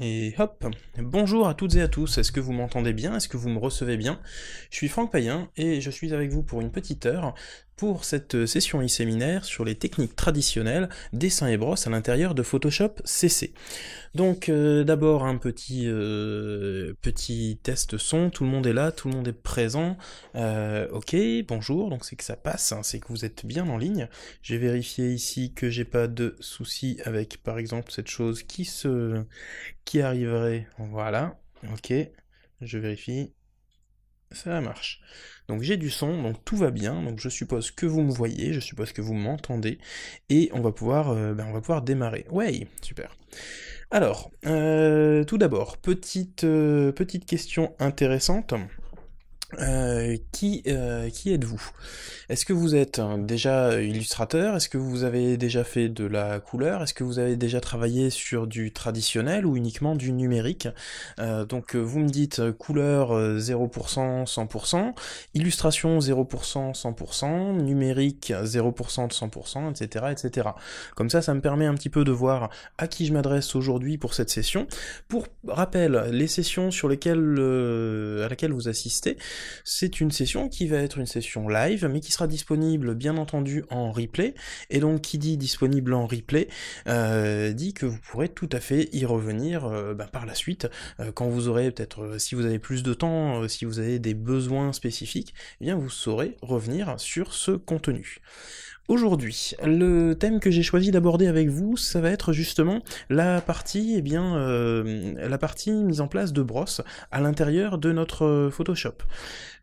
Et hop Bonjour à toutes et à tous, est-ce que vous m'entendez bien Est-ce que vous me recevez bien Je suis Franck Payen et je suis avec vous pour une petite heure cette euh, session e-séminaire sur les techniques traditionnelles dessin et brosse à l'intérieur de Photoshop CC. Donc euh, d'abord un petit euh, petit test son, tout le monde est là, tout le monde est présent. ok, bonjour, donc c'est que ça passe, hein. c'est que vous êtes bien en ligne. J'ai vérifié ici que j'ai pas de soucis avec par exemple cette chose qui se qui arriverait. Voilà, ok, je vérifie ça marche. Donc j'ai du son, donc tout va bien, donc je suppose que vous me voyez, je suppose que vous m'entendez, et on va pouvoir, euh, ben, on va pouvoir démarrer. Ouais, super. Alors, euh, tout d'abord, petite, euh, petite question intéressante. Euh, qui, euh, qui êtes-vous Est-ce que vous êtes déjà illustrateur Est-ce que vous avez déjà fait de la couleur Est-ce que vous avez déjà travaillé sur du traditionnel ou uniquement du numérique euh, Donc vous me dites couleur 0%, 100%, illustration 0%, 100%, numérique 0% 100%, etc., etc. Comme ça, ça me permet un petit peu de voir à qui je m'adresse aujourd'hui pour cette session. Pour rappel, les sessions sur lesquelles, à laquelle vous assistez, c'est une session qui va être une session live, mais qui sera disponible bien entendu en replay. Et donc qui dit disponible en replay euh, dit que vous pourrez tout à fait y revenir euh, bah, par la suite euh, quand vous aurez peut-être, si vous avez plus de temps, si vous avez des besoins spécifiques, eh bien vous saurez revenir sur ce contenu. Aujourd'hui, le thème que j'ai choisi d'aborder avec vous, ça va être justement la partie, eh bien, euh, la partie mise en place de brosses à l'intérieur de notre euh, Photoshop.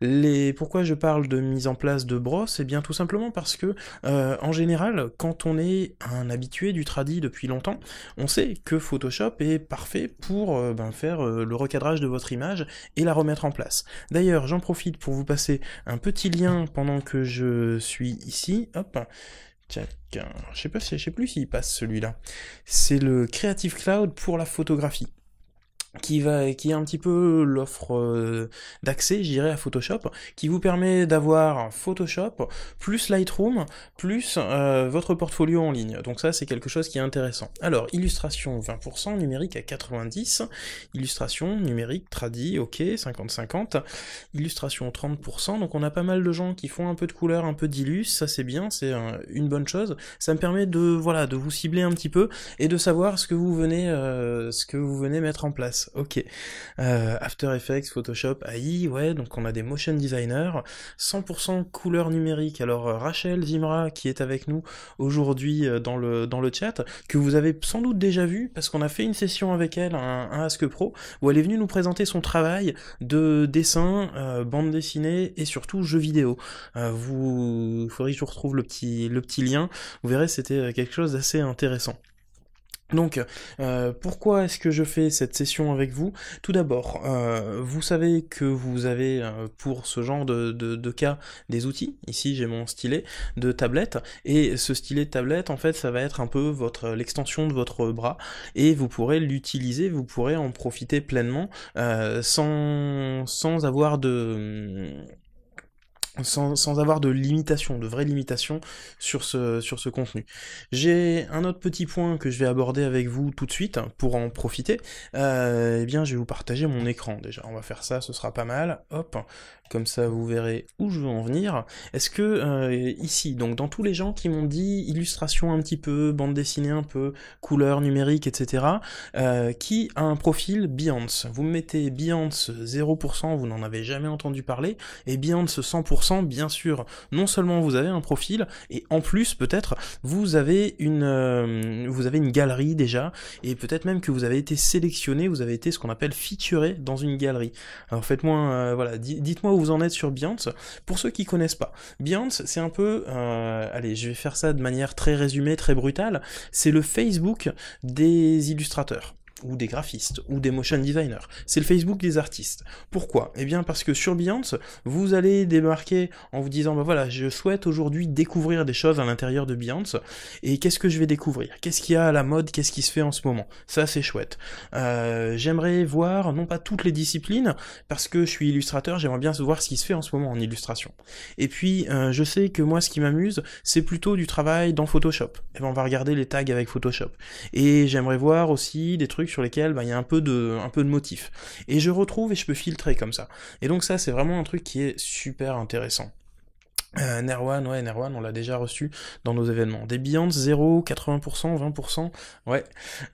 Les... Pourquoi je parle de mise en place de brosses Eh bien, tout simplement parce que, euh, en général, quand on est un habitué du tradi depuis longtemps, on sait que Photoshop est parfait pour ben, faire le recadrage de votre image et la remettre en place. D'ailleurs, j'en profite pour vous passer un petit lien pendant que je suis ici. Hop je sais pas, je sais plus s'il passe celui-là. C'est le Creative Cloud pour la photographie qui va qui est un petit peu l'offre euh, d'accès, j'irai à Photoshop, qui vous permet d'avoir Photoshop plus Lightroom plus euh, votre portfolio en ligne. Donc ça, c'est quelque chose qui est intéressant. Alors illustration 20%, numérique à 90, illustration numérique tradit, ok, 50-50, illustration 30%. Donc on a pas mal de gens qui font un peu de couleur, un peu d'illus, ça c'est bien, c'est une bonne chose. Ça me permet de voilà de vous cibler un petit peu et de savoir ce que vous venez euh, ce que vous venez mettre en place. Ok. Euh, After Effects, Photoshop, AI, ouais, donc on a des motion designers, 100% couleur numérique. Alors euh, Rachel Zimra qui est avec nous aujourd'hui euh, dans le, dans le chat, que vous avez sans doute déjà vu parce qu'on a fait une session avec elle, un, Ask Pro, où elle est venue nous présenter son travail de dessin, bande dessinée et surtout jeux vidéo. vous, il faudrait que je vous retrouve le petit, le petit lien. Vous verrez, c'était quelque chose d'assez intéressant. Donc, euh, pourquoi est-ce que je fais cette session avec vous Tout d'abord, euh, vous savez que vous avez euh, pour ce genre de, de, de, cas des outils. Ici, j'ai mon stylet de tablette et ce stylet de tablette, en fait, ça va être un peu votre l'extension de votre bras et vous pourrez l'utiliser, vous pourrez en profiter pleinement sans sans avoir de sans, avoir de limitation, de vraie limitation sur ce, sur ce contenu. J'ai un autre petit point que je vais aborder avec vous tout de suite pour en profiter. Euh, eh bien, je vais vous partager mon écran déjà. On va faire ça, ce sera pas mal. Hop, comme ça vous verrez où je veux en venir. Est-ce que euh, ici, donc dans tous les gens qui m'ont dit illustration un petit peu, bande dessinée un peu, couleur numérique, etc., euh, qui a un profil Beyonce Vous mettez Beyonce 0%, vous n'en avez jamais entendu parler, et Beyonce 100%, bien sûr, non seulement vous avez un profil, et en plus peut-être vous avez une euh, vous avez une galerie déjà, et peut-être même que vous avez été sélectionné, vous avez été ce qu'on appelle featuré dans une galerie. Alors faites-moi voilà, dites-moi en êtes sur Beyoncé. Pour ceux qui connaissent pas, bien c'est un peu, euh, allez, je vais faire ça de manière très résumée, très brutale, c'est le Facebook des illustrateurs ou des graphistes, ou des motion designers. C'est le Facebook des artistes. Pourquoi Eh bien parce que sur Beyoncé, vous allez démarquer en vous disant, bah voilà, je souhaite aujourd'hui découvrir des choses à l'intérieur de Beyoncé, et qu'est-ce que je vais découvrir Qu'est-ce qu'il y a à la mode Qu'est-ce qui se fait en ce moment Ça, c'est chouette. Euh, j'aimerais voir, non pas toutes les disciplines, parce que je suis illustrateur, j'aimerais bien voir ce qui se fait en ce moment en illustration. Et puis, euh, je sais que moi, ce qui m'amuse, c'est plutôt du travail dans Photoshop. Et eh ben, on va regarder les tags avec Photoshop. Et j'aimerais voir aussi des trucs sur lesquels bah, il y a un peu, de, un peu de motif. Et je retrouve et je peux filtrer comme ça. Et donc ça, c'est vraiment un truc qui est super intéressant. Euh, Nerwan, ouais, Nerwan, on l'a déjà reçu dans nos événements. Des Beyond 0, 80%, 20%, ouais.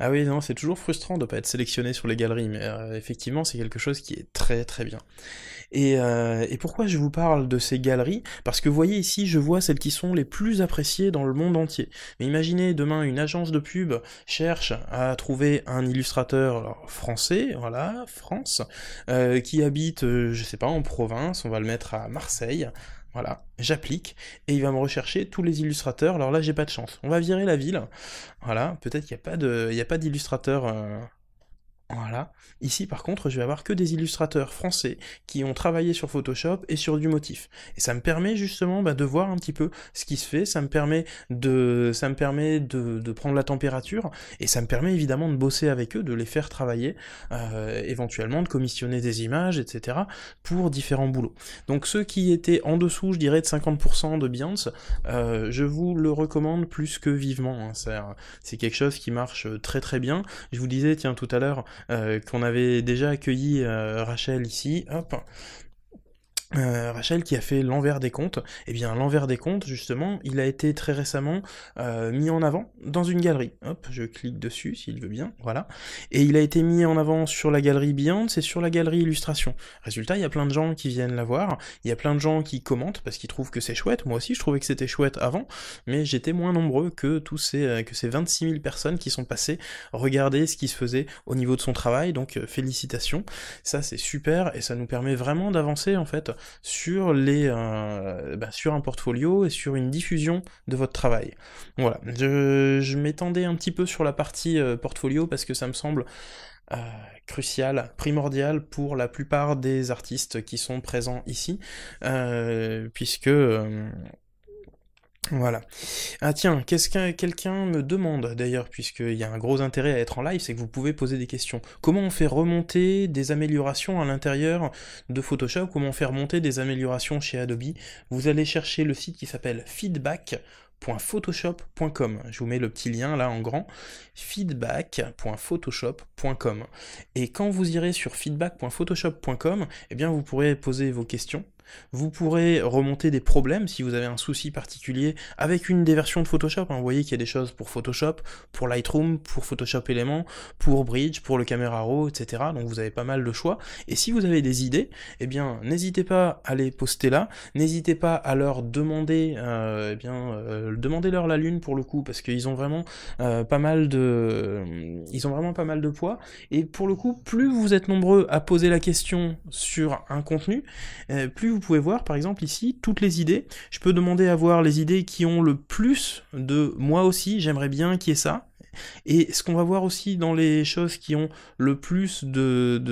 Ah oui, non, c'est toujours frustrant de pas être sélectionné sur les galeries, mais euh, effectivement, c'est quelque chose qui est très très bien. Et, euh, et, pourquoi je vous parle de ces galeries Parce que vous voyez ici, je vois celles qui sont les plus appréciées dans le monde entier. Mais imaginez demain une agence de pub cherche à trouver un illustrateur français, voilà, France, euh, qui habite, je euh, je sais pas, en province, on va le mettre à Marseille. Voilà, j'applique et il va me rechercher tous les illustrateurs. Alors là, j'ai pas de chance. On va virer la ville. Voilà, peut-être qu'il n'y a pas d'illustrateur voilà. Ici, par contre, je vais avoir que des illustrateurs français qui ont travaillé sur Photoshop et sur du motif. Et ça me permet justement bah, de voir un petit peu ce qui se fait, ça me permet de, ça me permet de, prendre la température, et ça me permet évidemment de bosser avec eux, de les faire travailler, euh, éventuellement de commissionner des images, etc., pour différents boulots. Donc ceux qui étaient en dessous, je dirais, de 50% de biens euh, je vous le recommande plus que vivement. Hein. C'est quelque chose qui marche euh, très très bien. Je vous disais, tiens, tout à l'heure, euh, qu'on avait déjà accueilli euh, Rachel ici, hop, euh, Rachel qui a fait l'envers des comptes, et eh bien l'envers des comptes justement, il a été très récemment euh, mis en avant dans une galerie. Hop, je clique dessus s'il veut bien, voilà. Et il a été mis en avant sur la galerie Beyond, c'est sur la galerie Illustration. Résultat, il y a plein de gens qui viennent la voir, il y a plein de gens qui commentent parce qu'ils trouvent que c'est chouette. Moi aussi, je trouvais que c'était chouette avant, mais j'étais moins nombreux que tous ces euh, que ces 26 000 personnes qui sont passées regarder ce qui se faisait au niveau de son travail. Donc félicitations, ça c'est super et ça nous permet vraiment d'avancer en fait sur les euh, bah, sur un portfolio et sur une diffusion de votre travail. Voilà, je, m'étendais un petit peu sur la partie euh, portfolio parce que ça me semble euh, crucial, primordial pour la plupart des artistes qui sont présents ici, puisque voilà. Ah tiens, qu'est-ce qu'un quelqu'un me demande d'ailleurs, puisqu'il y a un gros intérêt à être en live, c'est que vous pouvez poser des questions. Comment on fait remonter des améliorations à l'intérieur de Photoshop Comment on fait remonter des améliorations chez Adobe Vous allez chercher le site qui s'appelle feedback.photoshop.com. Je vous mets le petit lien là en grand, feedback.photoshop.com. Et quand vous irez sur feedback.photoshop.com, eh bien vous pourrez poser vos questions vous pourrez remonter des problèmes si vous avez un souci particulier avec une des versions de Photoshop. Hein. Vous voyez qu'il y a des choses pour Photoshop, pour Lightroom, pour Photoshop Elements, pour Bridge, pour le Camera Raw, etc. Donc vous avez pas mal de choix. Et si vous avez des idées, eh bien n'hésitez pas à les poster là. N'hésitez pas à leur demander, euh, eh bien euh, leur la lune pour le coup parce qu'ils ont vraiment euh, pas mal de, ils ont vraiment pas mal de poids. Et pour le coup, plus vous êtes nombreux à poser la question sur un contenu, plus vous vous pouvez voir par exemple ici toutes les idées. Je peux demander à voir les idées qui ont le plus de moi aussi, j'aimerais bien qu'il y ait ça. Et ce qu'on va voir aussi dans les choses qui ont le plus de,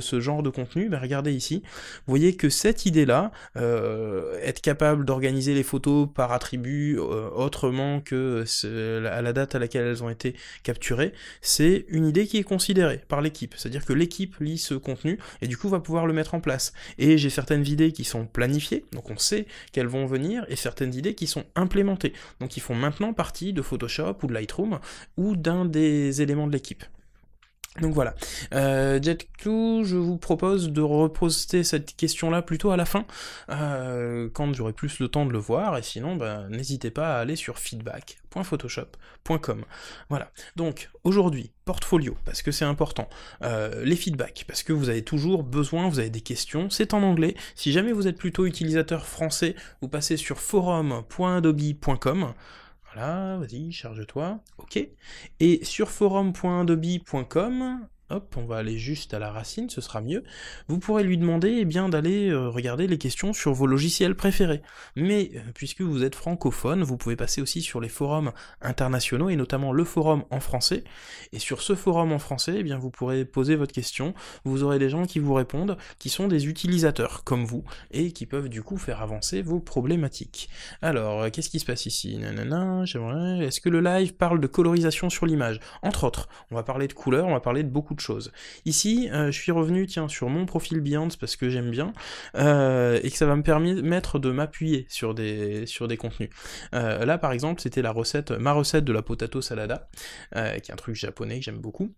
ce genre de contenu, ben, regardez ici, vous voyez que cette idée-là, euh, être capable d'organiser les photos par attribut euh, autrement que à la date à laquelle elles ont été capturées, c'est une idée qui est considérée par l'équipe. C'est-à-dire que l'équipe lit ce contenu et du coup va pouvoir le mettre en place. Et j'ai certaines idées qui sont planifiées, donc on sait qu'elles vont venir, et certaines idées qui sont implémentées, donc qui font maintenant partie de Photoshop ou de Lightroom ou d'un des éléments de l'équipe. Donc voilà. Euh, tout je vous propose de reposter cette question-là plutôt à la fin, euh, quand j'aurai plus le temps de le voir, et sinon, bah, n'hésitez pas à aller sur feedback.photoshop.com. Voilà. Donc, aujourd'hui, portfolio, parce que c'est important. Euh, les feedbacks, parce que vous avez toujours besoin, vous avez des questions, c'est en anglais. Si jamais vous êtes plutôt utilisateur français, vous passez sur forum.adobe.com. Voilà, vas-y, charge-toi. OK. Et sur forum.adobe.com, on va aller juste à la racine, ce sera mieux. Vous pourrez lui demander et eh bien d'aller euh, regarder les questions sur vos logiciels préférés. Mais euh, puisque vous êtes francophone, vous pouvez passer aussi sur les forums internationaux et notamment le forum en français. Et sur ce forum en français, eh bien vous pourrez poser votre question. Vous aurez des gens qui vous répondent, qui sont des utilisateurs comme vous et qui peuvent du coup faire avancer vos problématiques. Alors, euh, qu'est-ce qui se passe ici j'aimerais. Est-ce que le live parle de colorisation sur l'image Entre autres, on va parler de couleurs, on va parler de beaucoup de choses Ici, euh, je suis revenu tiens, sur mon profil Beyond parce que j'aime bien, euh, et que ça va me permettre de m'appuyer sur des, sur des contenus. Euh, là, par exemple, c'était la recette, ma recette de la potato salada, qui est un truc japonais que j'aime beaucoup.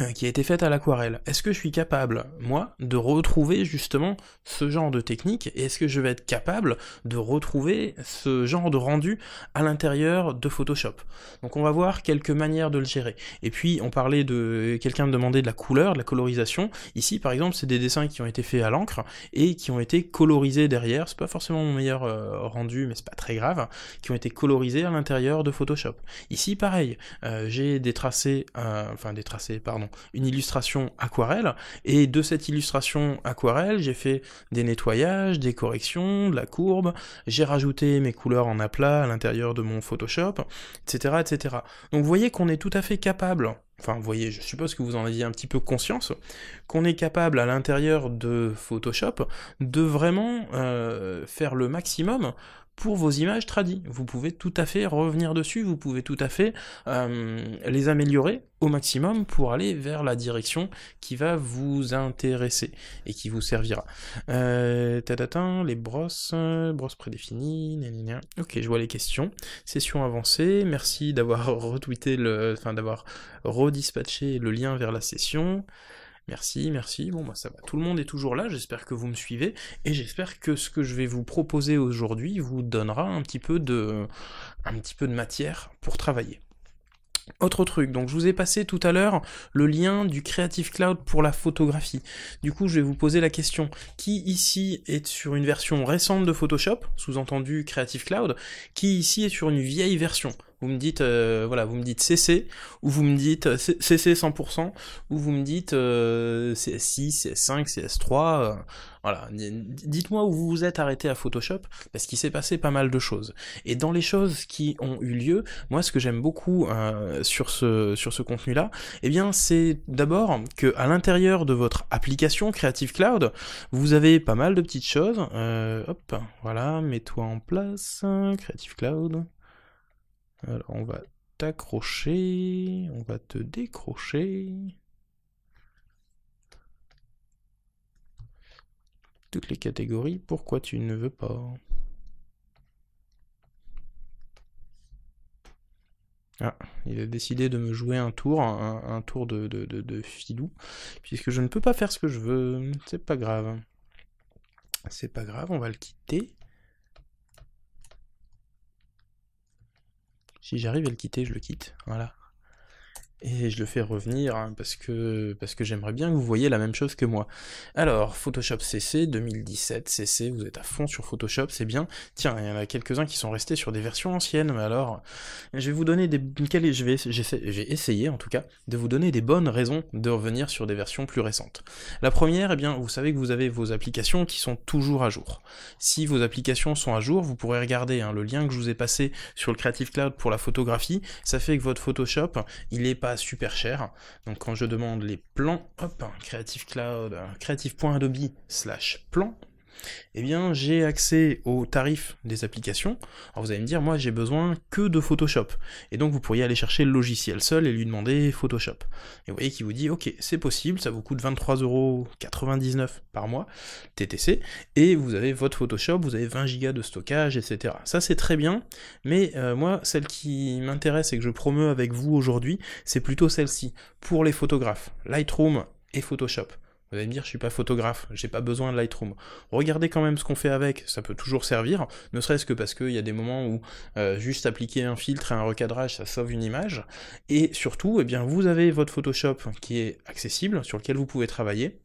Euh, qui a été faite à l'aquarelle. Est-ce que je suis capable, moi, de retrouver justement ce genre de technique et est-ce que je vais être capable de retrouver ce genre de rendu à l'intérieur de Photoshop Donc on va voir quelques manières de le gérer. Et puis on parlait de quelqu'un me demandait de la couleur, de la colorisation. Ici par exemple c'est des dessins qui ont été faits à l'encre et qui ont été colorisés derrière. C'est pas forcément mon meilleur euh, rendu mais c'est pas très grave. Qui ont été colorisés à l'intérieur de Photoshop. Ici pareil, euh, j'ai des tracés, enfin des tracés pardon une illustration aquarelle, et de cette illustration aquarelle, j'ai fait des nettoyages, des corrections, de la courbe, j'ai rajouté mes couleurs en aplat à l'intérieur de mon Photoshop, etc., etc. Donc vous voyez qu'on est tout à fait capable, enfin vous voyez, je suppose que vous en avez un petit peu conscience, qu'on est capable à l'intérieur de Photoshop de vraiment euh, faire le maximum pour vos images tradies. Vous pouvez tout à fait revenir dessus, vous pouvez tout à fait euh, les améliorer au maximum pour aller vers la direction qui va vous intéresser et qui vous servira. Euh, les brosses, brosses prédéfinies, ok, je vois les questions. Session avancée, merci d'avoir retweeté, le, enfin d'avoir redispatché le lien vers la session. Merci, merci. Bon, bah, ça va. Tout le monde est toujours là. J'espère que vous me suivez. Et j'espère que ce que je vais vous proposer aujourd'hui vous donnera un petit peu de, un petit peu de matière pour travailler. Autre truc, donc je vous ai passé tout à l'heure le lien du Creative Cloud pour la photographie. Du coup, je vais vous poser la question, qui ici est sur une version récente de Photoshop, sous-entendu Creative Cloud, qui ici est sur une vieille version vous me dites, euh, voilà, vous me dites CC, ou vous me dites CC euh, 100%, ou vous me dites CS6, CS5, CS3. voilà, dites-moi où vous vous êtes arrêté à Photoshop, parce qu'il s'est passé pas mal de choses. Et dans les choses qui ont eu lieu, moi, ce que j'aime beaucoup euh, sur ce sur ce contenu-là, eh bien, c'est d'abord que à l'intérieur de votre application Creative Cloud, vous avez pas mal de petites choses. hop, voilà, mets-toi en place, Creative Cloud. Alors, on va t'accrocher, on va te décrocher. Toutes les catégories, pourquoi tu ne veux pas Ah, il a décidé de me jouer un tour, un, tour de, de, de, filou, puisque je ne peux pas faire ce que je veux. C'est pas grave. C'est pas grave, on va le quitter. Si j'arrive à le quitter, je le quitte. Voilà et je le fais revenir hein, parce que, parce que j'aimerais bien que vous voyez la même chose que moi. Alors, Photoshop CC 2017 CC, vous êtes à fond sur Photoshop, c'est bien. Tiens, il y en a quelques-uns qui sont restés sur des versions anciennes, mais alors, je vais vous donner des... j'ai essayé en tout cas de vous donner des bonnes raisons de revenir sur des versions plus récentes. La première, eh bien, vous savez que vous avez vos applications qui sont toujours à jour. Si vos applications sont à jour, vous pourrez regarder hein, le lien que je vous ai passé sur le Creative Cloud pour la photographie. Ça fait que votre Photoshop, il est pas super cher. Donc quand je demande les plans, hop, hein, Creative Cloud, euh, adobe slash plan, eh bien j'ai accès aux tarifs des applications. Alors vous allez me dire, moi j'ai besoin que de Photoshop. Et donc vous pourriez aller chercher le logiciel seul et lui demander Photoshop. Et vous voyez qu'il vous dit, ok, c'est possible, ça vous coûte 23,99€ par mois, TTC, et vous avez votre Photoshop, vous avez 20 Go de stockage, etc. Ça c'est très bien, mais euh, moi celle qui m'intéresse et que je promeux avec vous aujourd'hui, c'est plutôt celle-ci, pour les photographes, Lightroom et Photoshop. Vous allez me dire, je suis pas photographe, j'ai pas besoin de Lightroom. Regardez quand même ce qu'on fait avec, ça peut toujours servir, ne serait-ce que parce qu'il y a des moments où euh, juste appliquer un filtre et un recadrage, ça sauve une image. Et surtout, eh bien, vous avez votre Photoshop qui est accessible, sur lequel vous pouvez travailler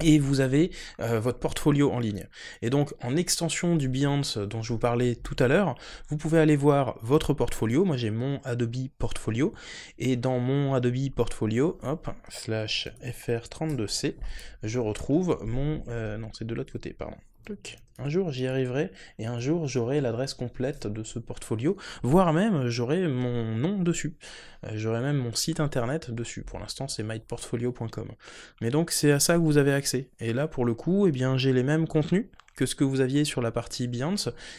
et vous avez euh, votre portfolio en ligne. Et donc en extension du Behance dont je vous parlais tout à l'heure, vous pouvez aller voir votre portfolio. Moi j'ai mon Adobe Portfolio et dans mon Adobe Portfolio, hop, slash fr32c, je retrouve mon... Euh, non c'est de l'autre côté, pardon. Un jour j'y arriverai et un jour j'aurai l'adresse complète de ce portfolio, voire même euh, j'aurai mon nom dessus. Euh, j'aurai même mon site internet dessus. Pour l'instant c'est myportfolio.com. Mais donc c'est à ça que vous avez accès. Et là pour le coup, eh bien j'ai les mêmes contenus que ce que vous aviez sur la partie biens,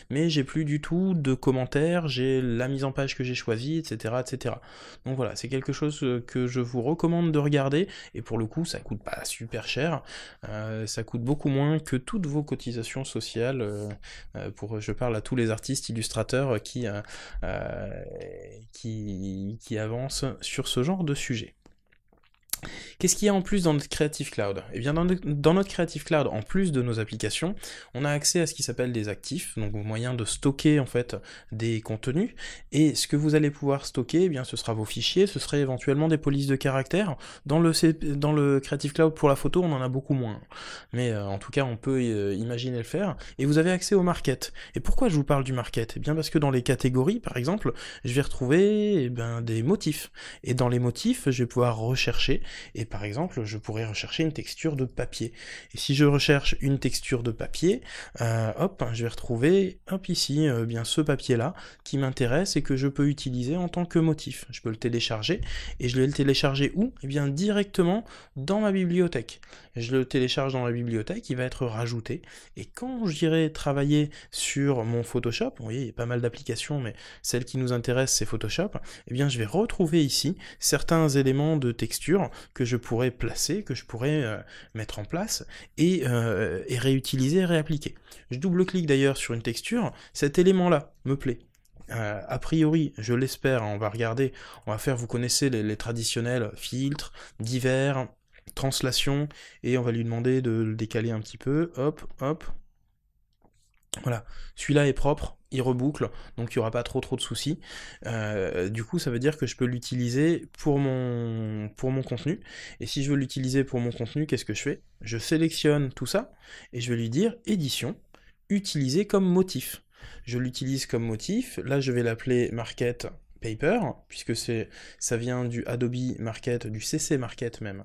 mais j'ai plus du tout de commentaires, j'ai la mise en page que j'ai choisie, etc., etc. Donc voilà, c'est quelque chose euh, que je vous recommande de regarder, et pour le coup, ça coûte pas super cher, ça coûte beaucoup moins que toutes vos cotisations sociales euh, euh, pour, je parle à tous les artistes, illustrateurs qui, euh, qui avancent sur ce genre de sujet. Qu'est-ce qu'il y a en plus dans notre Creative Cloud Eh bien, dans, notre Creative Cloud, en plus de nos applications, on a accès à ce qui s'appelle des actifs, donc au moyen de stocker en fait des contenus. Et ce que vous allez pouvoir stocker, eh bien, ce sera vos fichiers, ce serait éventuellement des polices de caractère. Dans le, dans le Creative Cloud pour la photo, on en a beaucoup moins, mais euh, en tout cas, on peut euh, imaginer le faire. Et vous avez accès au market. Et pourquoi je vous parle du market Eh bien, parce que dans les catégories, par exemple, je vais retrouver eh ben, des motifs. Et dans les motifs, je vais pouvoir rechercher et par exemple je pourrais rechercher une texture de papier. Et si je recherche une texture de papier, euh, hop, je vais retrouver ici euh, bien ce papier là qui m'intéresse et que je peux utiliser en tant que motif. Je peux le télécharger et je vais le télécharger où Eh bien directement dans ma bibliothèque. Je le télécharge dans la bibliothèque, il va être rajouté et quand j'irai travailler sur mon Photoshop, vous voyez il y a pas mal d'applications mais celle qui nous intéresse c'est Photoshop, eh bien je vais retrouver ici certains éléments de texture que je pourrais placer, que je pourrais euh, mettre en place euh, et, réutiliser réappliquer. Je double-clique d'ailleurs sur une texture, cet élément-là me plaît. Euh, a priori, je l'espère, on va regarder, on va faire, vous connaissez les, traditionnels filtres, divers, translations, et on va lui demander de le décaler un petit peu, hop, hop. Voilà, celui-là est propre, il reboucle, donc il n'y aura pas trop trop de soucis. Euh, du coup, ça veut dire que je peux l'utiliser pour mon, pour mon contenu. Et si je veux l'utiliser pour mon contenu, qu'est-ce que je fais Je sélectionne tout ça et je vais lui dire édition, utiliser comme motif. Je l'utilise comme motif. Là, je vais l'appeler market Paper, puisque c'est, ça vient du Adobe Market, du CC Market même,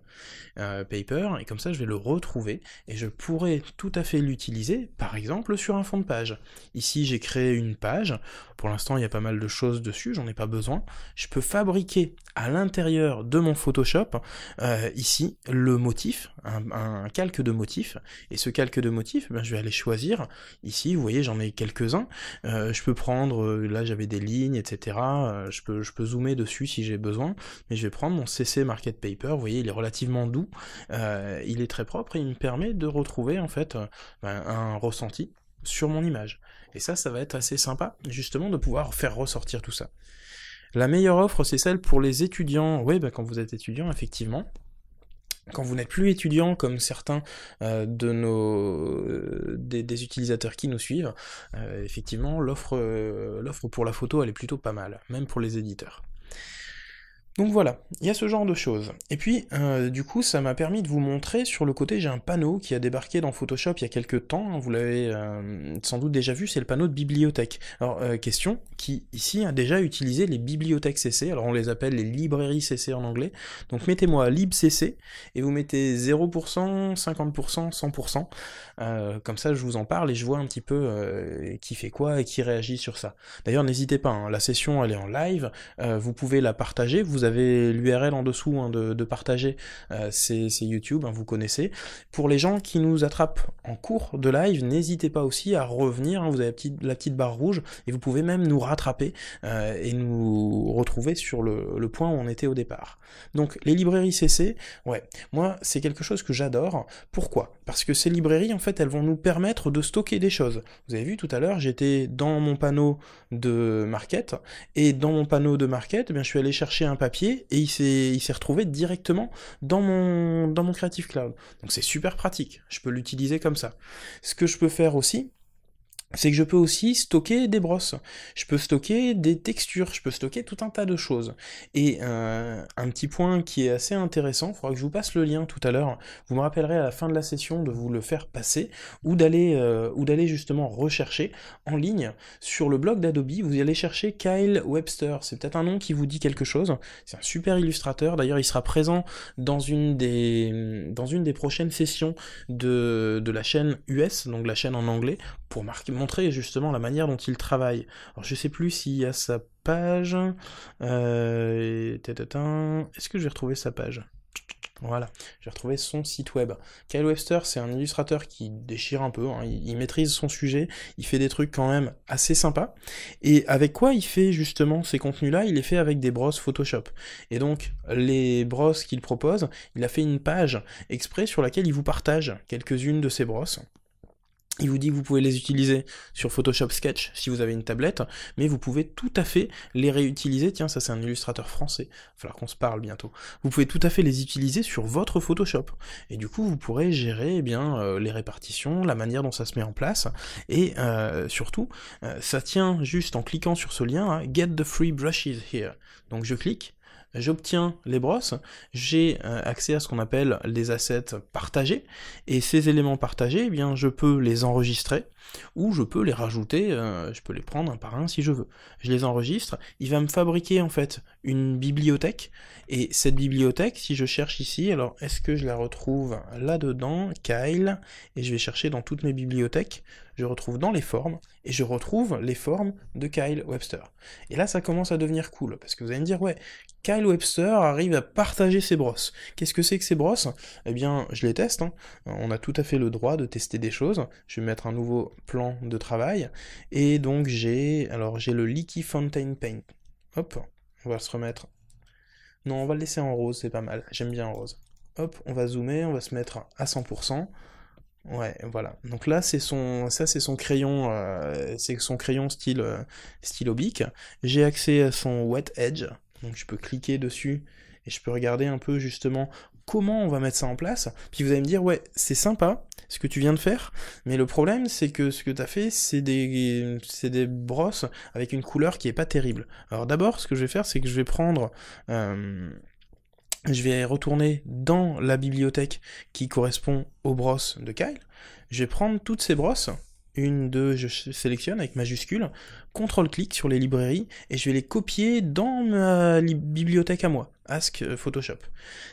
euh, Paper, et comme ça je vais le retrouver et je pourrais tout à fait l'utiliser, par exemple sur un fond de page. Ici j'ai créé une page, pour l'instant il y a pas mal de choses dessus, j'en ai pas besoin. Je peux fabriquer à l'intérieur de mon Photoshop euh, ici le motif, un, calque de motif, et ce calque de motif, ben, je vais aller choisir ici, vous voyez j'en ai quelques-uns, euh, je peux prendre, là j'avais des lignes, etc euh, je, peux, zoomer dessus si j'ai besoin, mais je vais prendre mon CC Market Paper, vous voyez, il est relativement doux, euh, il est très propre et il me permet de retrouver en fait euh, ben, un ressenti sur mon image. Et ça, ça va être assez sympa, justement, de pouvoir faire ressortir tout ça. La meilleure offre, c'est celle pour les étudiants. Oui, ben, quand vous êtes étudiant, effectivement quand vous n'êtes plus étudiant, comme certains euh, de nos euh, des, utilisateurs qui nous suivent, euh, effectivement, l'offre l'offre pour la photo, elle est plutôt pas mal, même pour les éditeurs. Donc voilà, il y a ce genre de choses. Et puis, euh, du coup, ça m'a permis de vous montrer, sur le côté, j'ai un panneau qui a débarqué dans Photoshop il y a quelques temps, hein, vous l'avez euh, sans doute déjà vu, c'est le panneau de bibliothèque. Alors, euh, question, qui ici a déjà utilisé les bibliothèques CC, alors on les appelle les librairies CC en anglais, donc mettez-moi libcc, et vous mettez 0%, 50%, 100%, euh, comme ça, je vous en parle et je vois un petit peu euh, qui fait quoi et qui réagit sur ça. D'ailleurs, n'hésitez pas, hein, la session elle est en live, euh, vous pouvez la partager, vous avez l'URL en dessous hein, de, partager, c'est YouTube, hein, vous connaissez. Pour les gens qui nous attrapent en cours de live, n'hésitez pas aussi à revenir, vous avez la petite, barre rouge et vous pouvez même nous rattraper et nous retrouver sur le, point où on était au départ. Donc les librairies CC, ouais, moi c'est quelque chose que j'adore. Pourquoi Parce que ces librairies, en fait, elles vont nous permettre de stocker des choses. Vous avez vu tout à l'heure, j'étais dans mon panneau de market, et dans mon panneau de market, eh bien, je suis allé chercher un papier, et il s'est retrouvé directement dans mon, dans mon Creative Cloud. Donc c'est super pratique, je peux l'utiliser comme ça. Ce que je peux faire aussi, c'est que je peux aussi stocker des brosses, je peux stocker des textures, je peux stocker tout un tas de choses. Et euh, un petit point qui est assez intéressant, il faudra que je vous passe le lien tout à l'heure, vous me rappellerez à la fin de la session de vous le faire passer, ou d'aller euh, ou d'aller justement rechercher en ligne sur le blog d'Adobe, vous allez chercher Kyle Webster, c'est peut-être un nom qui vous dit quelque chose, c'est un super illustrateur, d'ailleurs il sera présent dans une des, dans une des prochaines sessions de, de la chaîne US, donc la chaîne en anglais, pour montrer justement la manière dont il travaille. Alors je sais plus s'il y a sa page. Euh, est-ce que je vais retrouver sa page voilà, j'ai retrouvé son site web. Kyle Webster, c'est un illustrateur qui déchire un peu, hein. il, maîtrise son sujet, il fait des trucs quand même assez sympas. Et avec quoi il fait justement ces contenus-là Il les fait avec des brosses Photoshop. Et donc, les brosses qu'il propose, il a fait une page exprès sur laquelle il vous partage quelques-unes de ses brosses. Il vous dit que vous pouvez les utiliser sur Photoshop Sketch si vous avez une tablette, mais vous pouvez tout à fait les réutiliser. Tiens, ça c'est un illustrateur français, il va falloir qu'on se parle bientôt. Vous pouvez tout à fait les utiliser sur votre Photoshop. Et du coup, vous pourrez gérer eh bien euh, les répartitions, la manière dont ça se met en place, et euh, surtout, euh, ça tient juste en cliquant sur ce lien, hein, Get the free brushes here. Donc je clique, j'obtiens les brosses, j'ai euh, accès à ce qu'on appelle les assets partagés, et ces éléments partagés, eh bien, je peux les enregistrer, ou je peux les rajouter, euh, je peux les prendre un par un si je veux. Je les enregistre, il va me fabriquer en fait une bibliothèque, et cette bibliothèque, si je cherche ici, alors est-ce que je la retrouve là-dedans, Kyle, et je vais chercher dans toutes mes bibliothèques, je retrouve dans les formes, et je retrouve les formes de Kyle Webster. Et là, ça commence à devenir cool, parce que vous allez me dire, ouais, Kyle Webster arrive à partager ses brosses. Qu'est-ce que c'est que ces brosses Eh bien, je les teste. Hein. On a tout à fait le droit de tester des choses. Je vais mettre un nouveau plan de travail. Et donc, j'ai alors j'ai le Leaky Fountain Paint. Hop, on va se remettre. Non, on va le laisser en rose, c'est pas mal. J'aime bien en rose. Hop, on va zoomer, on va se mettre à 100%. Ouais, voilà. Donc là, c'est son, ça, c'est son crayon, euh, c'est son crayon style, euh, style oblique. J'ai accès à son wet edge. Donc je peux cliquer dessus et je peux regarder un peu justement comment on va mettre ça en place. Puis vous allez me dire, ouais, c'est sympa ce que tu viens de faire, mais le problème c'est que ce que tu as fait, c'est des, des brosses avec une couleur qui est pas terrible. Alors d'abord, ce que je vais faire, c'est que je vais prendre... Euh, je vais retourner dans la bibliothèque qui correspond aux brosses de Kyle. Je vais prendre toutes ces brosses une, deux, je sélectionne avec majuscule, contrôle-clic sur les librairies et je vais les copier dans ma bibliothèque à moi, Ask euh, Photoshop.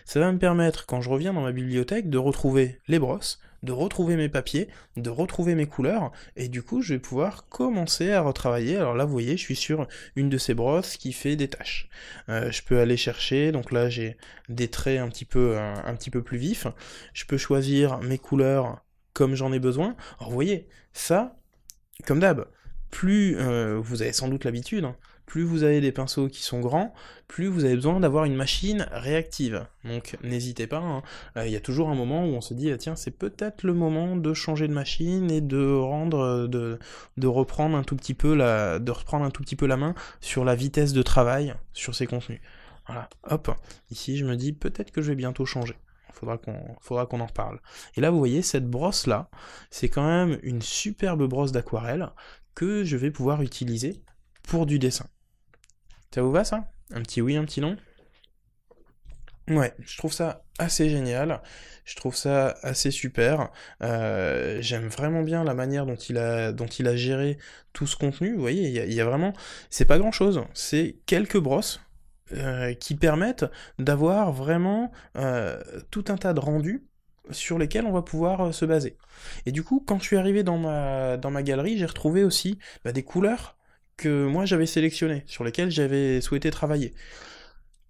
Ça va me permettre, quand je reviens dans ma bibliothèque, de retrouver les brosses, de retrouver mes papiers, de retrouver mes couleurs, et du coup je vais pouvoir commencer à retravailler. Alors là vous voyez, je suis sur une de ces brosses qui fait des tâches. Euh, je peux aller chercher, donc là j'ai des traits un petit peu, un petit peu plus vifs. Je peux choisir mes couleurs comme j'en ai besoin. Alors vous voyez, ça, comme d'hab, plus euh, vous avez sans doute l'habitude, hein, plus vous avez des pinceaux qui sont grands, plus vous avez besoin d'avoir une machine réactive. Donc n'hésitez pas, hein. euh, il y a toujours un moment où on se dit ah, tiens c'est peut-être le moment de changer de machine et de rendre euh, de, reprendre un tout petit peu la de reprendre un tout petit peu la main sur la vitesse de travail sur ces contenus. Voilà, hop, ici je me dis peut-être que je vais bientôt changer faudra qu'on faudra qu'on en reparle. Et là vous voyez cette brosse là, c'est quand même une superbe brosse d'aquarelle que je vais pouvoir utiliser pour du dessin. Ça vous va ça Un petit oui, un petit non Ouais, je trouve ça assez génial, je trouve ça assez super, euh, j'aime vraiment bien la manière dont il, a, dont il a géré tout ce contenu, vous voyez, il y, y a, vraiment, c'est pas grand chose, c'est quelques brosses, euh, qui permettent d'avoir vraiment euh, tout un tas de rendus sur lesquels on va pouvoir euh, se baser. Et du coup, quand je suis arrivé dans ma, dans ma galerie, j'ai retrouvé aussi bah, des couleurs que moi j'avais sélectionnées, sur lesquelles j'avais souhaité travailler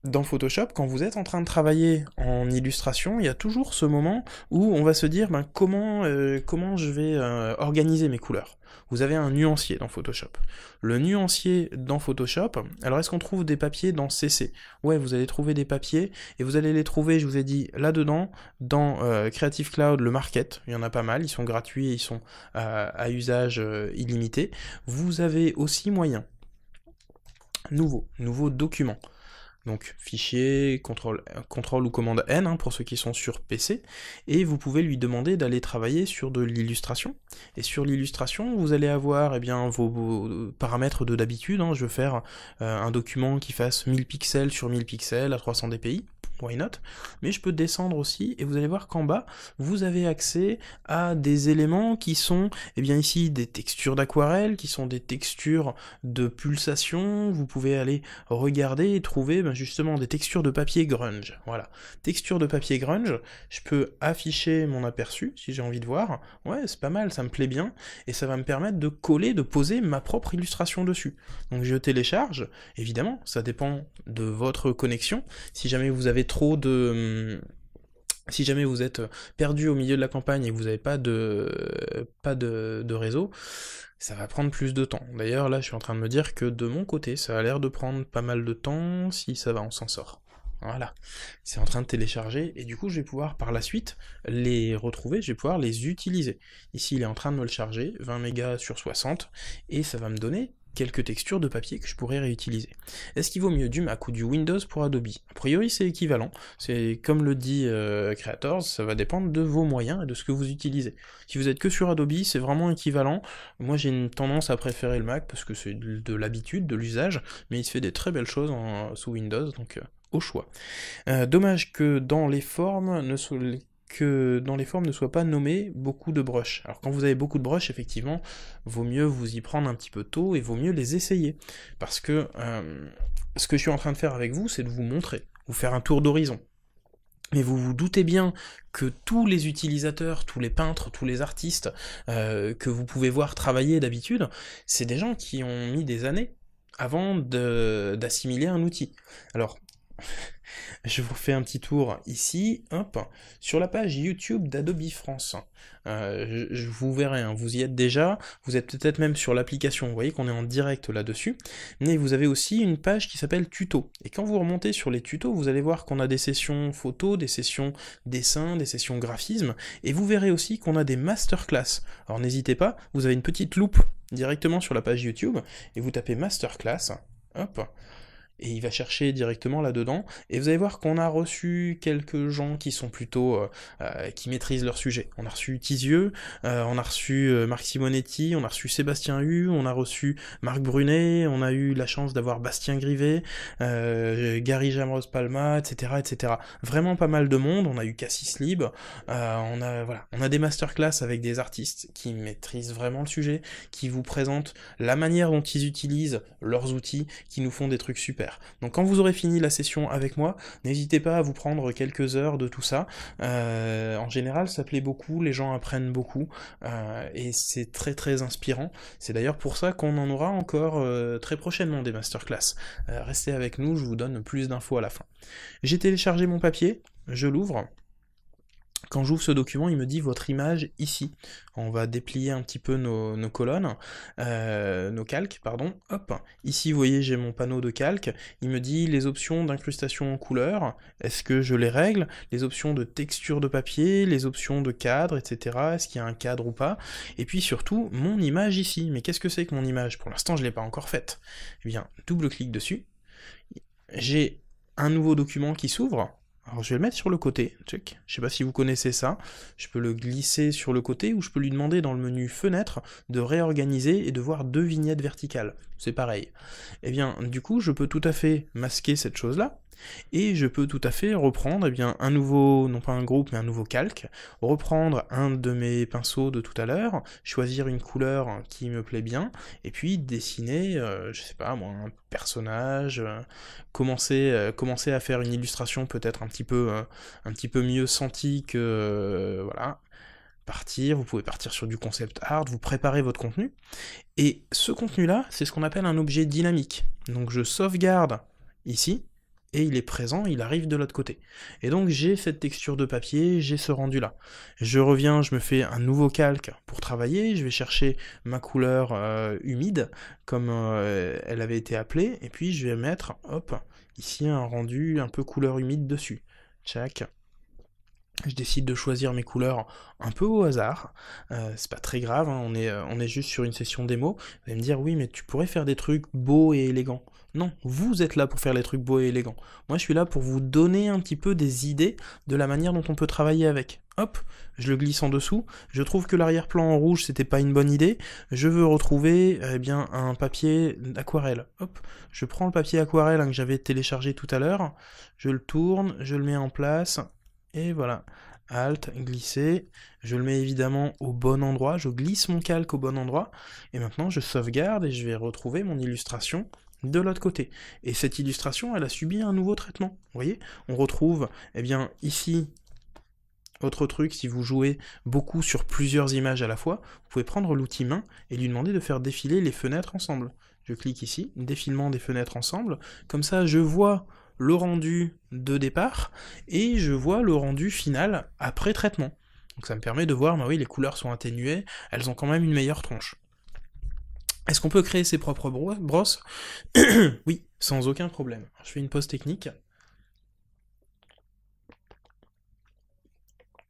dans Photoshop, quand vous êtes en train de travailler en illustration, il y a toujours ce moment où on va se dire ben, comment, euh, comment je vais euh, organiser mes couleurs. Vous avez un nuancier dans Photoshop. Le nuancier dans Photoshop, alors est-ce qu'on trouve des papiers dans CC Ouais, vous allez trouver des papiers et vous allez les trouver, je vous ai dit, là-dedans, dans euh, Creative Cloud, le Market. Il y en a pas mal, ils sont gratuits ils sont à usage illimité. Vous avez aussi moyen. Nouveau, nouveau document. Donc fichier, contrôle, contrôle ou commande N hein, pour ceux qui sont sur PC, et vous pouvez lui demander d'aller travailler sur de l'illustration. Et sur l'illustration, vous allez avoir eh bien, vos, paramètres de d'habitude. Hein. Je vais faire euh, un document qui fasse 1000 pixels sur 1000 pixels à 300 dpi why not Mais je peux descendre aussi et vous allez voir qu'en bas, vous avez accès à des éléments qui sont, et eh bien ici, des textures d'aquarelle, qui sont des textures de pulsation. Vous pouvez aller regarder et trouver ben, justement des textures de papier grunge. Voilà, texture de papier grunge. Je peux afficher mon aperçu si j'ai envie de voir. Ouais, c'est pas mal, ça me plaît bien et ça va me permettre de coller, de poser ma propre illustration dessus. Donc je télécharge. Évidemment, ça dépend de votre connexion. Si jamais vous avez trop de hum, si jamais vous êtes euh, perdu au milieu de la campagne et que vous n'avez pas de euh, pas de, de, réseau, ça va prendre plus de temps. D'ailleurs, là, je suis en train de me dire que de mon côté, ça a l'air de prendre pas mal de temps. Si ça va, on s'en sort. Voilà, c'est en train de télécharger et du coup je vais pouvoir par la suite les retrouver, je vais pouvoir les utiliser. Ici il est en train de me le charger, 20 mégas sur 60, et ça va me donner quelques textures de papier que je pourrais réutiliser. Est-ce qu'il vaut mieux du Mac ou du Windows pour Adobe A priori, c'est équivalent. C'est comme le dit euh, Creators, ça va dépendre de vos moyens et de ce que vous utilisez. Si vous êtes que sur Adobe, c'est vraiment équivalent. Moi, j'ai une tendance à préférer le Mac parce que c'est de l'habitude, de l'usage, mais il se fait des très belles choses sous Windows, donc euh, au choix. Euh, dommage que dans les formes, ne, que dans les formes ne soient pas nommées beaucoup de brushes. Alors quand vous avez beaucoup de brushes, effectivement, vaut mieux vous y prendre un petit peu tôt et vaut mieux les essayer. Parce que euh, ce que je suis en train de faire avec vous, c'est de vous montrer, vous faire un tour d'horizon. Mais vous vous doutez bien que tous les utilisateurs, tous les peintres, tous les artistes euh, que vous pouvez voir travailler d'habitude, c'est des gens qui ont mis des années avant d'assimiler un outil. Alors, je vous fais un petit tour ici, hop, sur la page YouTube d'Adobe France. Euh, je, vous verrai, hein, vous y êtes déjà, vous êtes peut-être même sur l'application, vous voyez qu'on est en direct là-dessus, mais vous avez aussi une page qui s'appelle tuto. Et quand vous remontez sur les tutos, vous allez voir qu'on a des sessions photo, des sessions dessin, des sessions graphisme, et vous verrez aussi qu'on a des masterclass. Alors n'hésitez pas, vous avez une petite loupe directement sur la page YouTube, et vous tapez masterclass, hop, et il va chercher directement là-dedans. Et vous allez voir qu'on a reçu quelques gens qui sont plutôt euh, euh, qui maîtrisent leur sujet. On a reçu Tizieux, euh, on a reçu Marc Simonetti, on a reçu Sébastien Hu, on a reçu Marc Brunet, on a eu la chance d'avoir Bastien Grivet, Gary Jamros Palma, etc., Vraiment pas mal de monde. On a eu Cassis Lib, on a voilà, on a des masterclass avec des artistes qui maîtrisent vraiment le sujet, qui vous présentent la manière dont ils utilisent leurs outils, qui nous font des trucs super. Donc quand vous aurez fini la session avec moi, n'hésitez pas à vous prendre quelques heures de tout ça. Euh, en général, ça plaît beaucoup, les gens apprennent beaucoup, euh, et c'est très très inspirant. C'est d'ailleurs pour ça qu'on en aura encore euh, très prochainement des masterclass. restez avec nous, je vous donne plus d'infos à la fin. J'ai téléchargé mon papier, je l'ouvre quand j'ouvre ce document, il me dit votre image ici. On va déplier un petit peu nos, colonnes, euh, nos calques, pardon. Hop, ici, vous voyez, j'ai mon panneau de calque. Il me dit les options d'incrustation en couleur. Est-ce que je les règle Les options de texture de papier, les options de cadre, etc. Est-ce qu'il y a un cadre ou pas Et puis surtout, mon image ici. Mais qu'est-ce que c'est que mon image Pour l'instant, je ne l'ai pas encore faite. Eh bien, double-clic dessus. J'ai un nouveau document qui s'ouvre alors je vais le mettre sur le côté, je Je sais pas si vous connaissez ça. Je peux le glisser sur le côté ou je peux lui demander dans le menu fenêtre de réorganiser et de voir deux vignettes verticales. C'est pareil. eh bien du coup je peux tout à fait masquer cette chose là et je peux tout à fait reprendre eh bien, un nouveau, non pas un groupe, mais un nouveau calque, reprendre un de mes pinceaux de tout à l'heure, choisir une couleur qui me plaît bien, et puis dessiner, euh, je sais pas moi, un personnage, euh, commencer, euh, commencer à faire une illustration peut-être un petit peu, un petit peu mieux sentie que, voilà, partir, vous pouvez partir sur du concept art, vous préparez votre contenu. Et ce contenu-là, c'est ce qu'on appelle un objet dynamique. Donc je sauvegarde ici, et il est présent, il arrive de l'autre côté. Et donc j'ai cette texture de papier, j'ai ce rendu là. Je reviens, je me fais un nouveau calque pour travailler, je vais chercher ma couleur euh, humide comme euh, elle avait été appelée, et puis je vais mettre, hop, ici un rendu un peu couleur humide dessus. Tchac, je décide de choisir mes couleurs un peu au hasard. Euh, c'est pas très grave, hein, on, est, on est juste sur une session démo. Vous allez me dire, oui, mais tu pourrais faire des trucs beaux et élégants. Non, vous êtes là pour faire les trucs beaux et élégants. Moi, je suis là pour vous donner un petit peu des idées de la manière dont on peut travailler avec. Hop, je le glisse en dessous. Je trouve que l'arrière-plan en rouge, c'était pas une bonne idée. Je veux retrouver, eh bien, un papier d'aquarelle. Hop, je prends le papier aquarelle hein, que j'avais téléchargé tout à l'heure. Je le tourne, je le mets en place. Et voilà. Alt, glisser, je le mets évidemment au bon endroit, je glisse mon calque au bon endroit, et maintenant je sauvegarde et je vais retrouver mon illustration de l'autre côté. Et cette illustration, elle a subi un nouveau traitement. Vous voyez, on retrouve, eh bien, ici, autre truc, si vous jouez beaucoup sur plusieurs images à la fois, vous pouvez prendre l'outil main et lui demander de faire défiler les fenêtres ensemble. Je clique ici, défilement des fenêtres ensemble, comme ça je vois le rendu de départ et je vois le rendu final après traitement. Donc ça me permet de voir, bah oui, les couleurs sont atténuées, elles ont quand même une meilleure tronche. Est-ce qu'on peut créer ses propres brosses Oui, sans aucun problème. Je fais une pause technique.